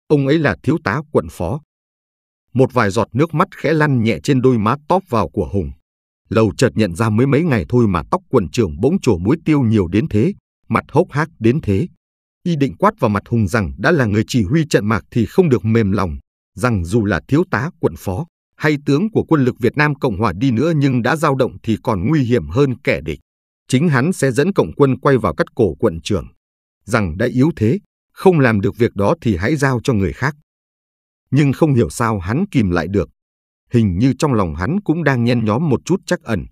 Ông ấy là thiếu tá quận phó. Một vài giọt nước mắt khẽ lăn nhẹ trên đôi má tóp vào của Hùng. Lầu chợt nhận ra mới mấy ngày thôi mà tóc quần trưởng bỗng trổ muối tiêu nhiều đến thế, mặt hốc hác đến thế. Y định quát vào mặt Hùng rằng đã là người chỉ huy trận mạc thì không được mềm lòng, rằng dù là thiếu tá quận phó hay tướng của quân lực Việt Nam Cộng Hòa đi nữa nhưng đã dao động thì còn nguy hiểm hơn kẻ địch. Chính hắn sẽ dẫn cộng quân quay vào cắt cổ quận trưởng. Rằng đã yếu thế, không làm được việc đó thì hãy giao cho người khác. Nhưng không hiểu sao hắn kìm lại được. Hình như trong lòng hắn cũng đang nhen nhóm một chút chắc ẩn.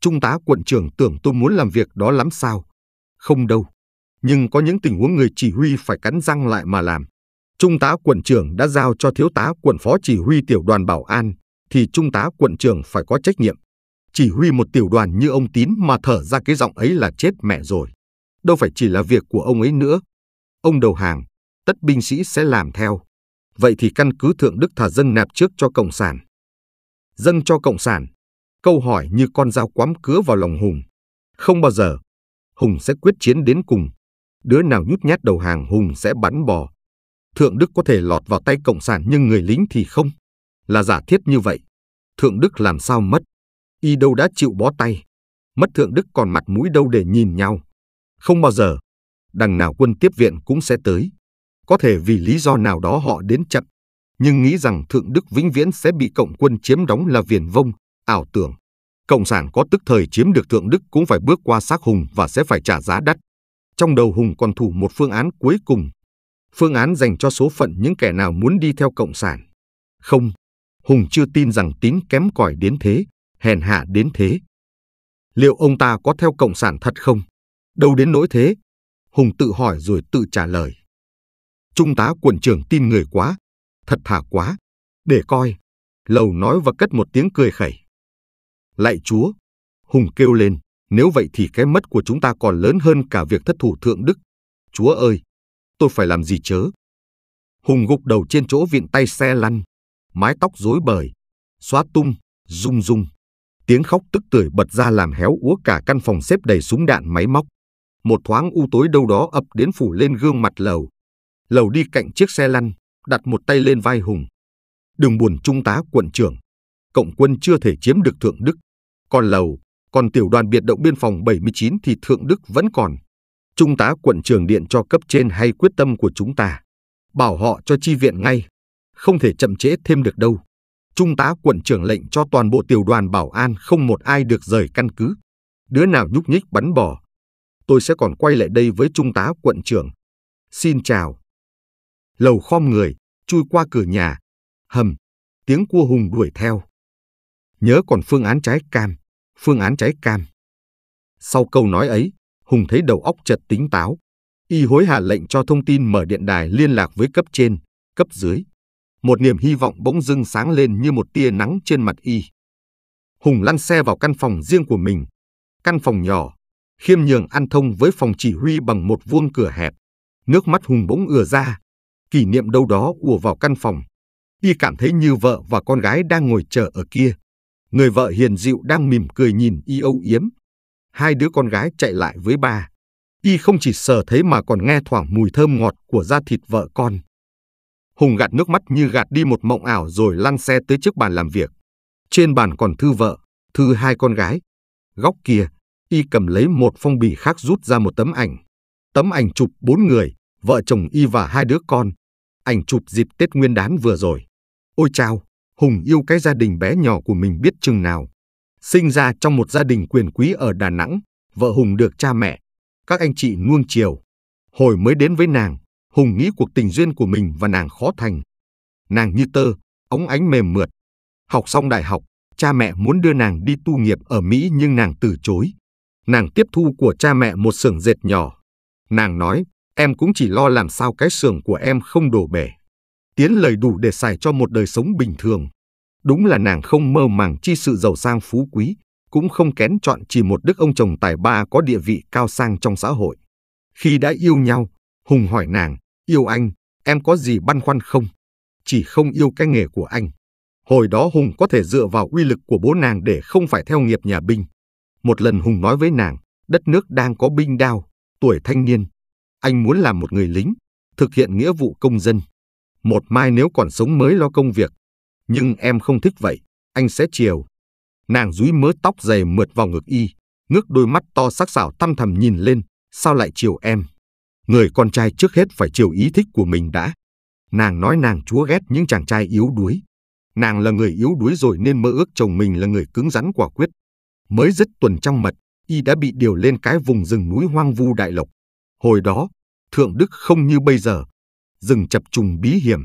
Trung tá quận trưởng tưởng tôi muốn làm việc đó lắm sao? Không đâu. Nhưng có những tình huống người chỉ huy phải cắn răng lại mà làm. Trung tá quận trưởng đã giao cho thiếu tá quận phó chỉ huy tiểu đoàn bảo an, thì trung tá quận trưởng phải có trách nhiệm. Chỉ huy một tiểu đoàn như ông Tín mà thở ra cái giọng ấy là chết mẹ rồi. Đâu phải chỉ là việc của ông ấy nữa. Ông đầu hàng, tất binh sĩ sẽ làm theo. Vậy thì căn cứ Thượng Đức thả dân nạp trước cho Cộng sản. Dân cho Cộng sản. Câu hỏi như con dao quắm cứa vào lòng Hùng. Không bao giờ. Hùng sẽ quyết chiến đến cùng. Đứa nào nhút nhát đầu hàng Hùng sẽ bắn bò. Thượng Đức có thể lọt vào tay Cộng sản nhưng người lính thì không. Là giả thiết như vậy. Thượng Đức làm sao mất? Y đâu đã chịu bó tay. Mất Thượng Đức còn mặt mũi đâu để nhìn nhau. Không bao giờ. Đằng nào quân tiếp viện cũng sẽ tới. Có thể vì lý do nào đó họ đến chậm. Nhưng nghĩ rằng Thượng Đức vĩnh viễn sẽ bị Cộng quân chiếm đóng là viền vông, ảo tưởng. Cộng sản có tức thời chiếm được Thượng Đức cũng phải bước qua xác Hùng và sẽ phải trả giá đắt. Trong đầu Hùng còn thủ một phương án cuối cùng phương án dành cho số phận những kẻ nào muốn đi theo Cộng sản. Không, Hùng chưa tin rằng tính kém cỏi đến thế, hèn hạ đến thế. Liệu ông ta có theo Cộng sản thật không? Đâu đến nỗi thế? Hùng tự hỏi rồi tự trả lời. Trung tá quần trưởng tin người quá, thật thà quá. Để coi, lầu nói và cất một tiếng cười khẩy. Lạy chúa, Hùng kêu lên, nếu vậy thì cái mất của chúng ta còn lớn hơn cả việc thất thủ thượng đức. Chúa ơi, tôi phải làm gì chớ. Hùng gục đầu trên chỗ viện tay xe lăn, mái tóc rối bời, xóa tung, rung rung. Tiếng khóc tức tưởi bật ra làm héo úa cả căn phòng xếp đầy súng đạn máy móc. Một thoáng u tối đâu đó ập đến phủ lên gương mặt lầu. Lầu đi cạnh chiếc xe lăn, đặt một tay lên vai Hùng. Đừng buồn trung tá quận trưởng. Cộng quân chưa thể chiếm được Thượng Đức. Còn lầu, còn tiểu đoàn biệt động biên phòng 79 thì Thượng Đức vẫn còn. Trung tá quận trường điện cho cấp trên hay quyết tâm của chúng ta. Bảo họ cho chi viện ngay. Không thể chậm trễ thêm được đâu. Trung tá quận trưởng lệnh cho toàn bộ tiểu đoàn bảo an không một ai được rời căn cứ. Đứa nào nhúc nhích bắn bỏ. Tôi sẽ còn quay lại đây với trung tá quận trưởng. Xin chào. Lầu khom người, chui qua cửa nhà. Hầm, tiếng cua hùng đuổi theo. Nhớ còn phương án trái cam, phương án trái cam. Sau câu nói ấy, Hùng thấy đầu óc chật tính táo. Y hối hạ lệnh cho thông tin mở điện đài liên lạc với cấp trên, cấp dưới. Một niềm hy vọng bỗng dưng sáng lên như một tia nắng trên mặt Y. Hùng lăn xe vào căn phòng riêng của mình. Căn phòng nhỏ, khiêm nhường ăn thông với phòng chỉ huy bằng một vuông cửa hẹp. Nước mắt Hùng bỗng ừa ra. Kỷ niệm đâu đó ùa vào căn phòng. Y cảm thấy như vợ và con gái đang ngồi chờ ở kia. Người vợ hiền dịu đang mỉm cười nhìn Y âu yếm, hai đứa con gái chạy lại với ba. Y không chỉ sờ thấy mà còn nghe thoảng mùi thơm ngọt của da thịt vợ con. Hùng gạt nước mắt như gạt đi một mộng ảo rồi lăn xe tới trước bàn làm việc. Trên bàn còn thư vợ, thư hai con gái. Góc kia, Y cầm lấy một phong bì khác rút ra một tấm ảnh. Tấm ảnh chụp bốn người, vợ chồng Y và hai đứa con. Ảnh chụp dịp Tết Nguyên đán vừa rồi. Ôi chao, Hùng yêu cái gia đình bé nhỏ của mình biết chừng nào. Sinh ra trong một gia đình quyền quý ở Đà Nẵng, vợ Hùng được cha mẹ, các anh chị nuông chiều. Hồi mới đến với nàng, Hùng nghĩ cuộc tình duyên của mình và nàng khó thành. Nàng như tơ, ống ánh mềm mượt. Học xong đại học, cha mẹ muốn đưa nàng đi tu nghiệp ở Mỹ nhưng nàng từ chối. Nàng tiếp thu của cha mẹ một xưởng dệt nhỏ. Nàng nói, em cũng chỉ lo làm sao cái xưởng của em không đổ bể. Tiến lời đủ để xài cho một đời sống bình thường. Đúng là nàng không mơ màng chi sự giàu sang phú quý, cũng không kén chọn chỉ một đức ông chồng tài ba có địa vị cao sang trong xã hội. Khi đã yêu nhau, Hùng hỏi nàng, yêu anh, em có gì băn khoăn không? Chỉ không yêu cái nghề của anh. Hồi đó Hùng có thể dựa vào uy lực của bố nàng để không phải theo nghiệp nhà binh. Một lần Hùng nói với nàng, đất nước đang có binh đao, tuổi thanh niên. Anh muốn làm một người lính, thực hiện nghĩa vụ công dân. Một mai nếu còn sống mới lo công việc, nhưng em không thích vậy, anh sẽ chiều. Nàng dúi mớ tóc dày mượt vào ngực y, ngước đôi mắt to sắc sảo thăm thầm nhìn lên, sao lại chiều em? Người con trai trước hết phải chiều ý thích của mình đã. Nàng nói nàng chúa ghét những chàng trai yếu đuối. Nàng là người yếu đuối rồi nên mơ ước chồng mình là người cứng rắn quả quyết. Mới dứt tuần trong mật, y đã bị điều lên cái vùng rừng núi hoang vu đại lộc. Hồi đó, Thượng Đức không như bây giờ. Rừng chập trùng bí hiểm,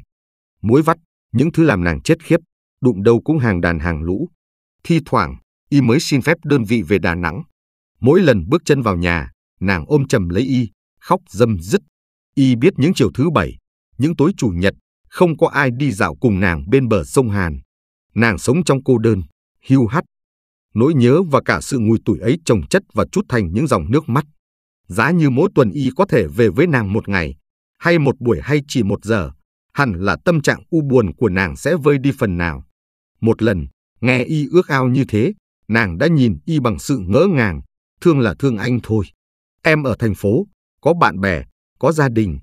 muối vắt những thứ làm nàng chết khiếp, đụng đâu cũng hàng đàn hàng lũ. Thi thoảng, y mới xin phép đơn vị về Đà Nẵng. Mỗi lần bước chân vào nhà, nàng ôm chầm lấy y, khóc dâm dứt. Y biết những chiều thứ bảy, những tối chủ nhật, không có ai đi dạo cùng nàng bên bờ sông Hàn. Nàng sống trong cô đơn, hưu hắt. Nỗi nhớ và cả sự ngùi tuổi ấy trồng chất và chút thành những dòng nước mắt. Giá như mỗi tuần y có thể về với nàng một ngày, hay một buổi hay chỉ một giờ, hẳn là tâm trạng u buồn của nàng sẽ vơi đi phần nào. Một lần, nghe y ước ao như thế, nàng đã nhìn y bằng sự ngỡ ngàng, thương là thương anh thôi. Em ở thành phố, có bạn bè, có gia đình.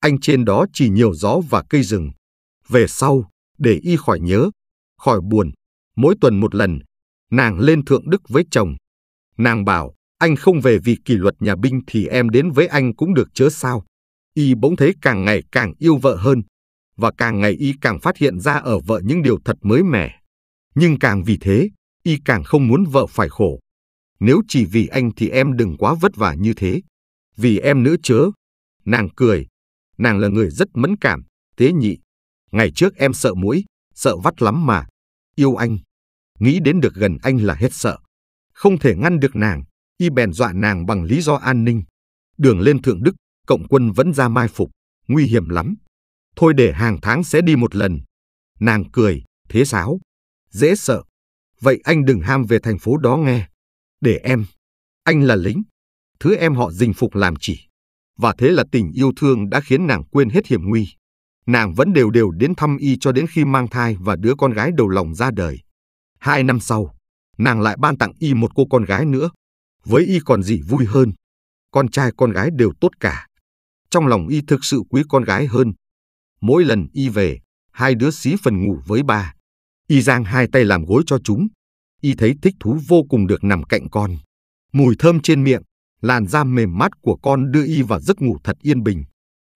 Anh trên đó chỉ nhiều gió và cây rừng. Về sau, để y khỏi nhớ, khỏi buồn, mỗi tuần một lần, nàng lên Thượng Đức với chồng. Nàng bảo, anh không về vì kỷ luật nhà binh thì em đến với anh cũng được chớ sao. Y bỗng thấy càng ngày càng yêu vợ hơn, và càng ngày y càng phát hiện ra ở vợ những điều thật mới mẻ. Nhưng càng vì thế, y càng không muốn vợ phải khổ. Nếu chỉ vì anh thì em đừng quá vất vả như thế. Vì em nữ chớ. Nàng cười. Nàng là người rất mẫn cảm, tế nhị. Ngày trước em sợ mũi, sợ vắt lắm mà. Yêu anh. Nghĩ đến được gần anh là hết sợ. Không thể ngăn được nàng, y bèn dọa nàng bằng lý do an ninh. Đường lên Thượng Đức, cộng quân vẫn ra mai phục, nguy hiểm lắm. Thôi để hàng tháng sẽ đi một lần. Nàng cười, thế sáo. Dễ sợ. Vậy anh đừng ham về thành phố đó nghe. Để em. Anh là lính. Thứ em họ dình phục làm chỉ. Và thế là tình yêu thương đã khiến nàng quên hết hiểm nguy. Nàng vẫn đều đều đến thăm y cho đến khi mang thai và đứa con gái đầu lòng ra đời. Hai năm sau, nàng lại ban tặng y một cô con gái nữa. Với y còn gì vui hơn. Con trai con gái đều tốt cả. Trong lòng y thực sự quý con gái hơn, Mỗi lần y về, hai đứa xí phần ngủ với ba. Y giang hai tay làm gối cho chúng. Y thấy thích thú vô cùng được nằm cạnh con. Mùi thơm trên miệng, làn da mềm mát của con đưa y vào giấc ngủ thật yên bình.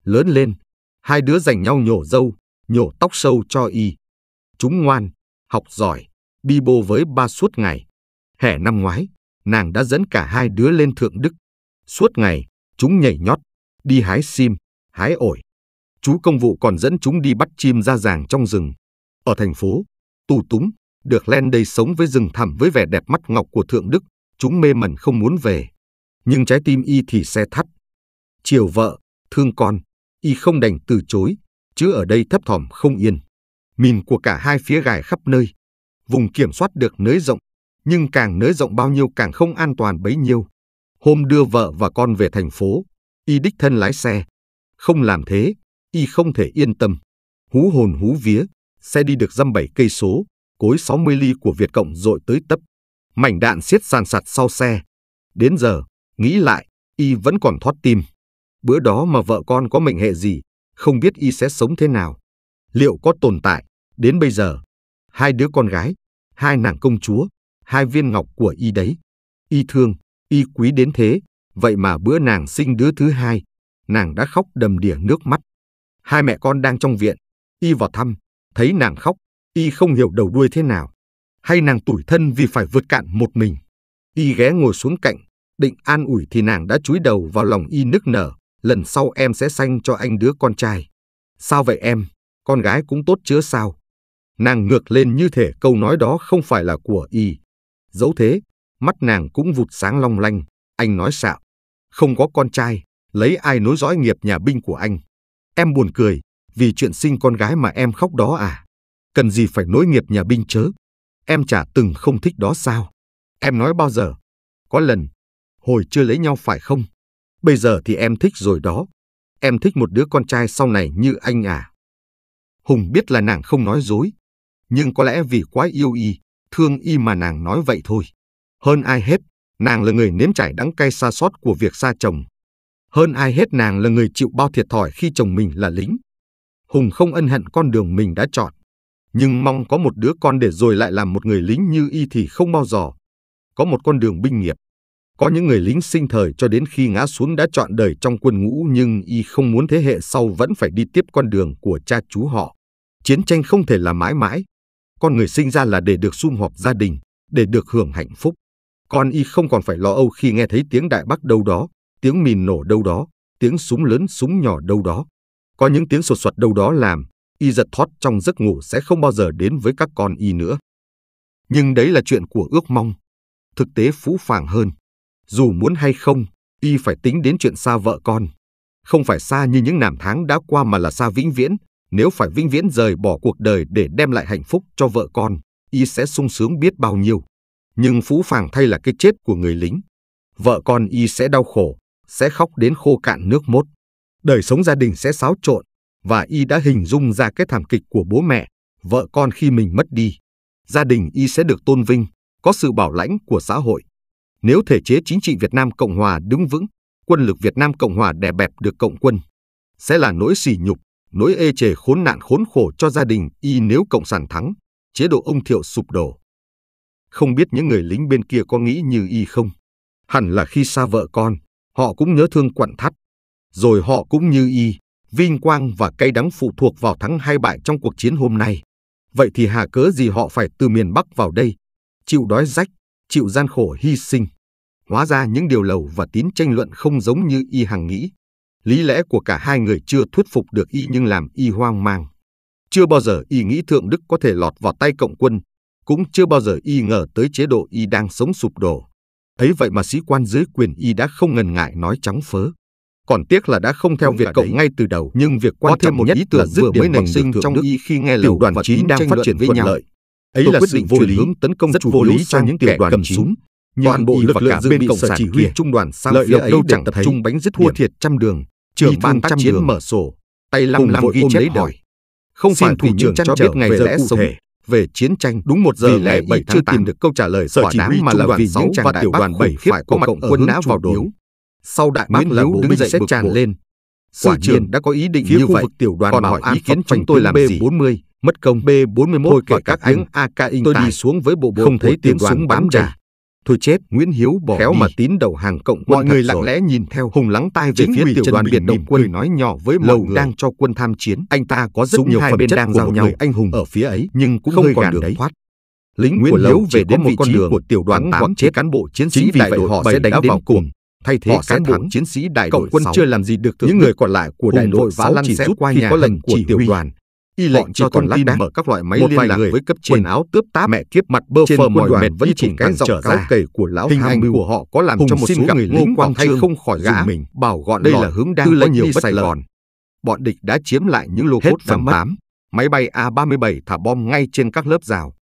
Lớn lên, hai đứa dành nhau nhổ râu, nhổ tóc sâu cho y. Chúng ngoan, học giỏi, bi bô với ba suốt ngày. Hè năm ngoái, nàng đã dẫn cả hai đứa lên Thượng Đức. Suốt ngày, chúng nhảy nhót, đi hái sim, hái ổi, chú công vụ còn dẫn chúng đi bắt chim ra giàng trong rừng. Ở thành phố, tù túng, được len đây sống với rừng thẳm với vẻ đẹp mắt ngọc của Thượng Đức, chúng mê mẩn không muốn về. Nhưng trái tim y thì xe thắt. Chiều vợ, thương con, y không đành từ chối, chứ ở đây thấp thỏm không yên. Mìn của cả hai phía gài khắp nơi. Vùng kiểm soát được nới rộng, nhưng càng nới rộng bao nhiêu càng không an toàn bấy nhiêu. Hôm đưa vợ và con về thành phố, y đích thân lái xe. Không làm thế, y không thể yên tâm. Hú hồn hú vía, xe đi được dăm bảy cây số, cối 60 ly của Việt Cộng dội tới tấp. Mảnh đạn xiết sàn sạt sau xe. Đến giờ, nghĩ lại, y vẫn còn thoát tim. Bữa đó mà vợ con có mệnh hệ gì, không biết y sẽ sống thế nào. Liệu có tồn tại, đến bây giờ, hai đứa con gái, hai nàng công chúa, hai viên ngọc của y đấy. Y thương, y quý đến thế, vậy mà bữa nàng sinh đứa thứ hai, nàng đã khóc đầm đìa nước mắt. Hai mẹ con đang trong viện, y vào thăm, thấy nàng khóc, y không hiểu đầu đuôi thế nào. Hay nàng tủi thân vì phải vượt cạn một mình. Y ghé ngồi xuống cạnh, định an ủi thì nàng đã chúi đầu vào lòng y nức nở. Lần sau em sẽ sanh cho anh đứa con trai. Sao vậy em, con gái cũng tốt chứa sao? Nàng ngược lên như thể câu nói đó không phải là của y. Dẫu thế, mắt nàng cũng vụt sáng long lanh, anh nói xạo. Không có con trai, lấy ai nối dõi nghiệp nhà binh của anh. Em buồn cười, vì chuyện sinh con gái mà em khóc đó à? Cần gì phải nối nghiệp nhà binh chớ? Em chả từng không thích đó sao? Em nói bao giờ? Có lần, hồi chưa lấy nhau phải không? Bây giờ thì em thích rồi đó. Em thích một đứa con trai sau này như anh à? Hùng biết là nàng không nói dối, nhưng có lẽ vì quá yêu y, thương y mà nàng nói vậy thôi. Hơn ai hết, nàng là người nếm trải đắng cay xa xót của việc xa chồng, hơn ai hết nàng là người chịu bao thiệt thòi khi chồng mình là lính. Hùng không ân hận con đường mình đã chọn, nhưng mong có một đứa con để rồi lại làm một người lính như y thì không bao giờ. Có một con đường binh nghiệp. Có những người lính sinh thời cho đến khi ngã xuống đã chọn đời trong quân ngũ nhưng y không muốn thế hệ sau vẫn phải đi tiếp con đường của cha chú họ. Chiến tranh không thể là mãi mãi. Con người sinh ra là để được sum họp gia đình, để được hưởng hạnh phúc. Con y không còn phải lo âu khi nghe thấy tiếng đại bác đâu đó, tiếng mìn nổ đâu đó, tiếng súng lớn súng nhỏ đâu đó. Có những tiếng sột soạt đâu đó làm, y giật thoát trong giấc ngủ sẽ không bao giờ đến với các con y nữa. Nhưng đấy là chuyện của ước mong. Thực tế phũ phàng hơn. Dù muốn hay không, y phải tính đến chuyện xa vợ con. Không phải xa như những năm tháng đã qua mà là xa vĩnh viễn. Nếu phải vĩnh viễn rời bỏ cuộc đời để đem lại hạnh phúc cho vợ con, y sẽ sung sướng biết bao nhiêu. Nhưng phũ phàng thay là cái chết của người lính. Vợ con y sẽ đau khổ, sẽ khóc đến khô cạn nước mốt. Đời sống gia đình sẽ xáo trộn và y đã hình dung ra cái thảm kịch của bố mẹ, vợ con khi mình mất đi. Gia đình y sẽ được tôn vinh, có sự bảo lãnh của xã hội. Nếu thể chế chính trị Việt Nam Cộng Hòa đứng vững, quân lực Việt Nam Cộng Hòa đè bẹp được cộng quân, sẽ là nỗi sỉ nhục, nỗi ê chề khốn nạn khốn khổ cho gia đình y nếu Cộng sản thắng, chế độ ông Thiệu sụp đổ. Không biết những người lính bên kia có nghĩ như y không? Hẳn là khi xa vợ con, họ cũng nhớ thương quặn thắt. Rồi họ cũng như y, vinh quang và cay đắng phụ thuộc vào thắng hay bại trong cuộc chiến hôm nay. Vậy thì hà cớ gì họ phải từ miền Bắc vào đây, chịu đói rách, chịu gian khổ hy sinh. Hóa ra những điều lầu và tín tranh luận không giống như y hằng nghĩ. Lý lẽ của cả hai người chưa thuyết phục được y nhưng làm y hoang mang. Chưa bao giờ y nghĩ Thượng Đức có thể lọt vào tay cộng quân, cũng chưa bao giờ y ngờ tới chế độ y đang sống sụp đổ. Ấy vậy mà sĩ quan dưới quyền y đã không ngần ngại nói chóng phớ. Còn tiếc là đã không theo việc cậu Cộng ngay từ đầu, nhưng việc quan trọng một nhất ý tưởng dứt điểm nảy sinh trong Đức y khi nghe tiểu đoàn chí đang phát triển với nhau. Lợi. Ấy Tôi là quyết định vô lý, hướng tấn công rất chủ vô lý sang những tiểu đoàn cầm súng. Toàn bộ lực lượng bên cộng sản chỉ huy trung đoàn sang lợi phía ấy chẳng thấy trung bánh giết thua thiệt trăm đường. Trưởng ban tác chiến mở sổ, tay lăm lăm ghi chép hỏi. Không phải thủ trưởng cho biết ngày giờ cụ thể, về chiến tranh đúng một giờ vì lẽ 7 chưa 8, tìm được câu trả lời sở chỉ huy mà là vì những chàng và tiểu đoàn 7 phải có mặt cộng quân đã vào đồn. Sau đại bác là bố đứng dậy sẽ tràn lên. Sư trưởng đã có ý định như vậy. Tiểu đoàn còn hỏi ý kiến chúng tôi làm gì? B40 mất công B41 và các anh AK tôi đi xuống với bộ bộ không thấy tiếng súng bám trả Thôi chết, Nguyễn Hiếu bỏ Khéo đi. mà tín đầu hàng cộng quân Mọi người lặng rồi. lẽ nhìn theo, hùng lắng tai về phía tiểu đoàn biệt động quân nói nhỏ với mọi Lầu người. đang cho quân tham chiến, anh ta có rất Súng nhiều phẩm bên chất đang của một nhau. người anh hùng ở phía ấy, nhưng cũng không còn đường đấy. thoát. Lính Nguyễn của Hiếu về đến một con đường của tiểu đoàn 8 chết cán bộ chiến sĩ đại đội họ sẽ đánh đến cùng thay thế cán bộ chiến sĩ đại đội quân chưa làm gì được những người còn lại của đại đội vã lăn chỉ rút qua nhà có lệnh của tiểu đoàn Y lệnh cho còn lác mở các loại máy liên lạc người, với cấp trên quần áo tướp táp mẹ kiếp mặt bơ trên phờ mỏi mệt vẫn chỉ cái giọng cáo kể của lão hình tham mưu của họ có làm cho một số người lính quang thay không khỏi gã mình bảo gọn đây là hướng đang có nhiều bất lợi bọn địch đã chiếm lại những lô cốt phần 8 máy bay a ba mươi bảy thả bom ngay trên các lớp rào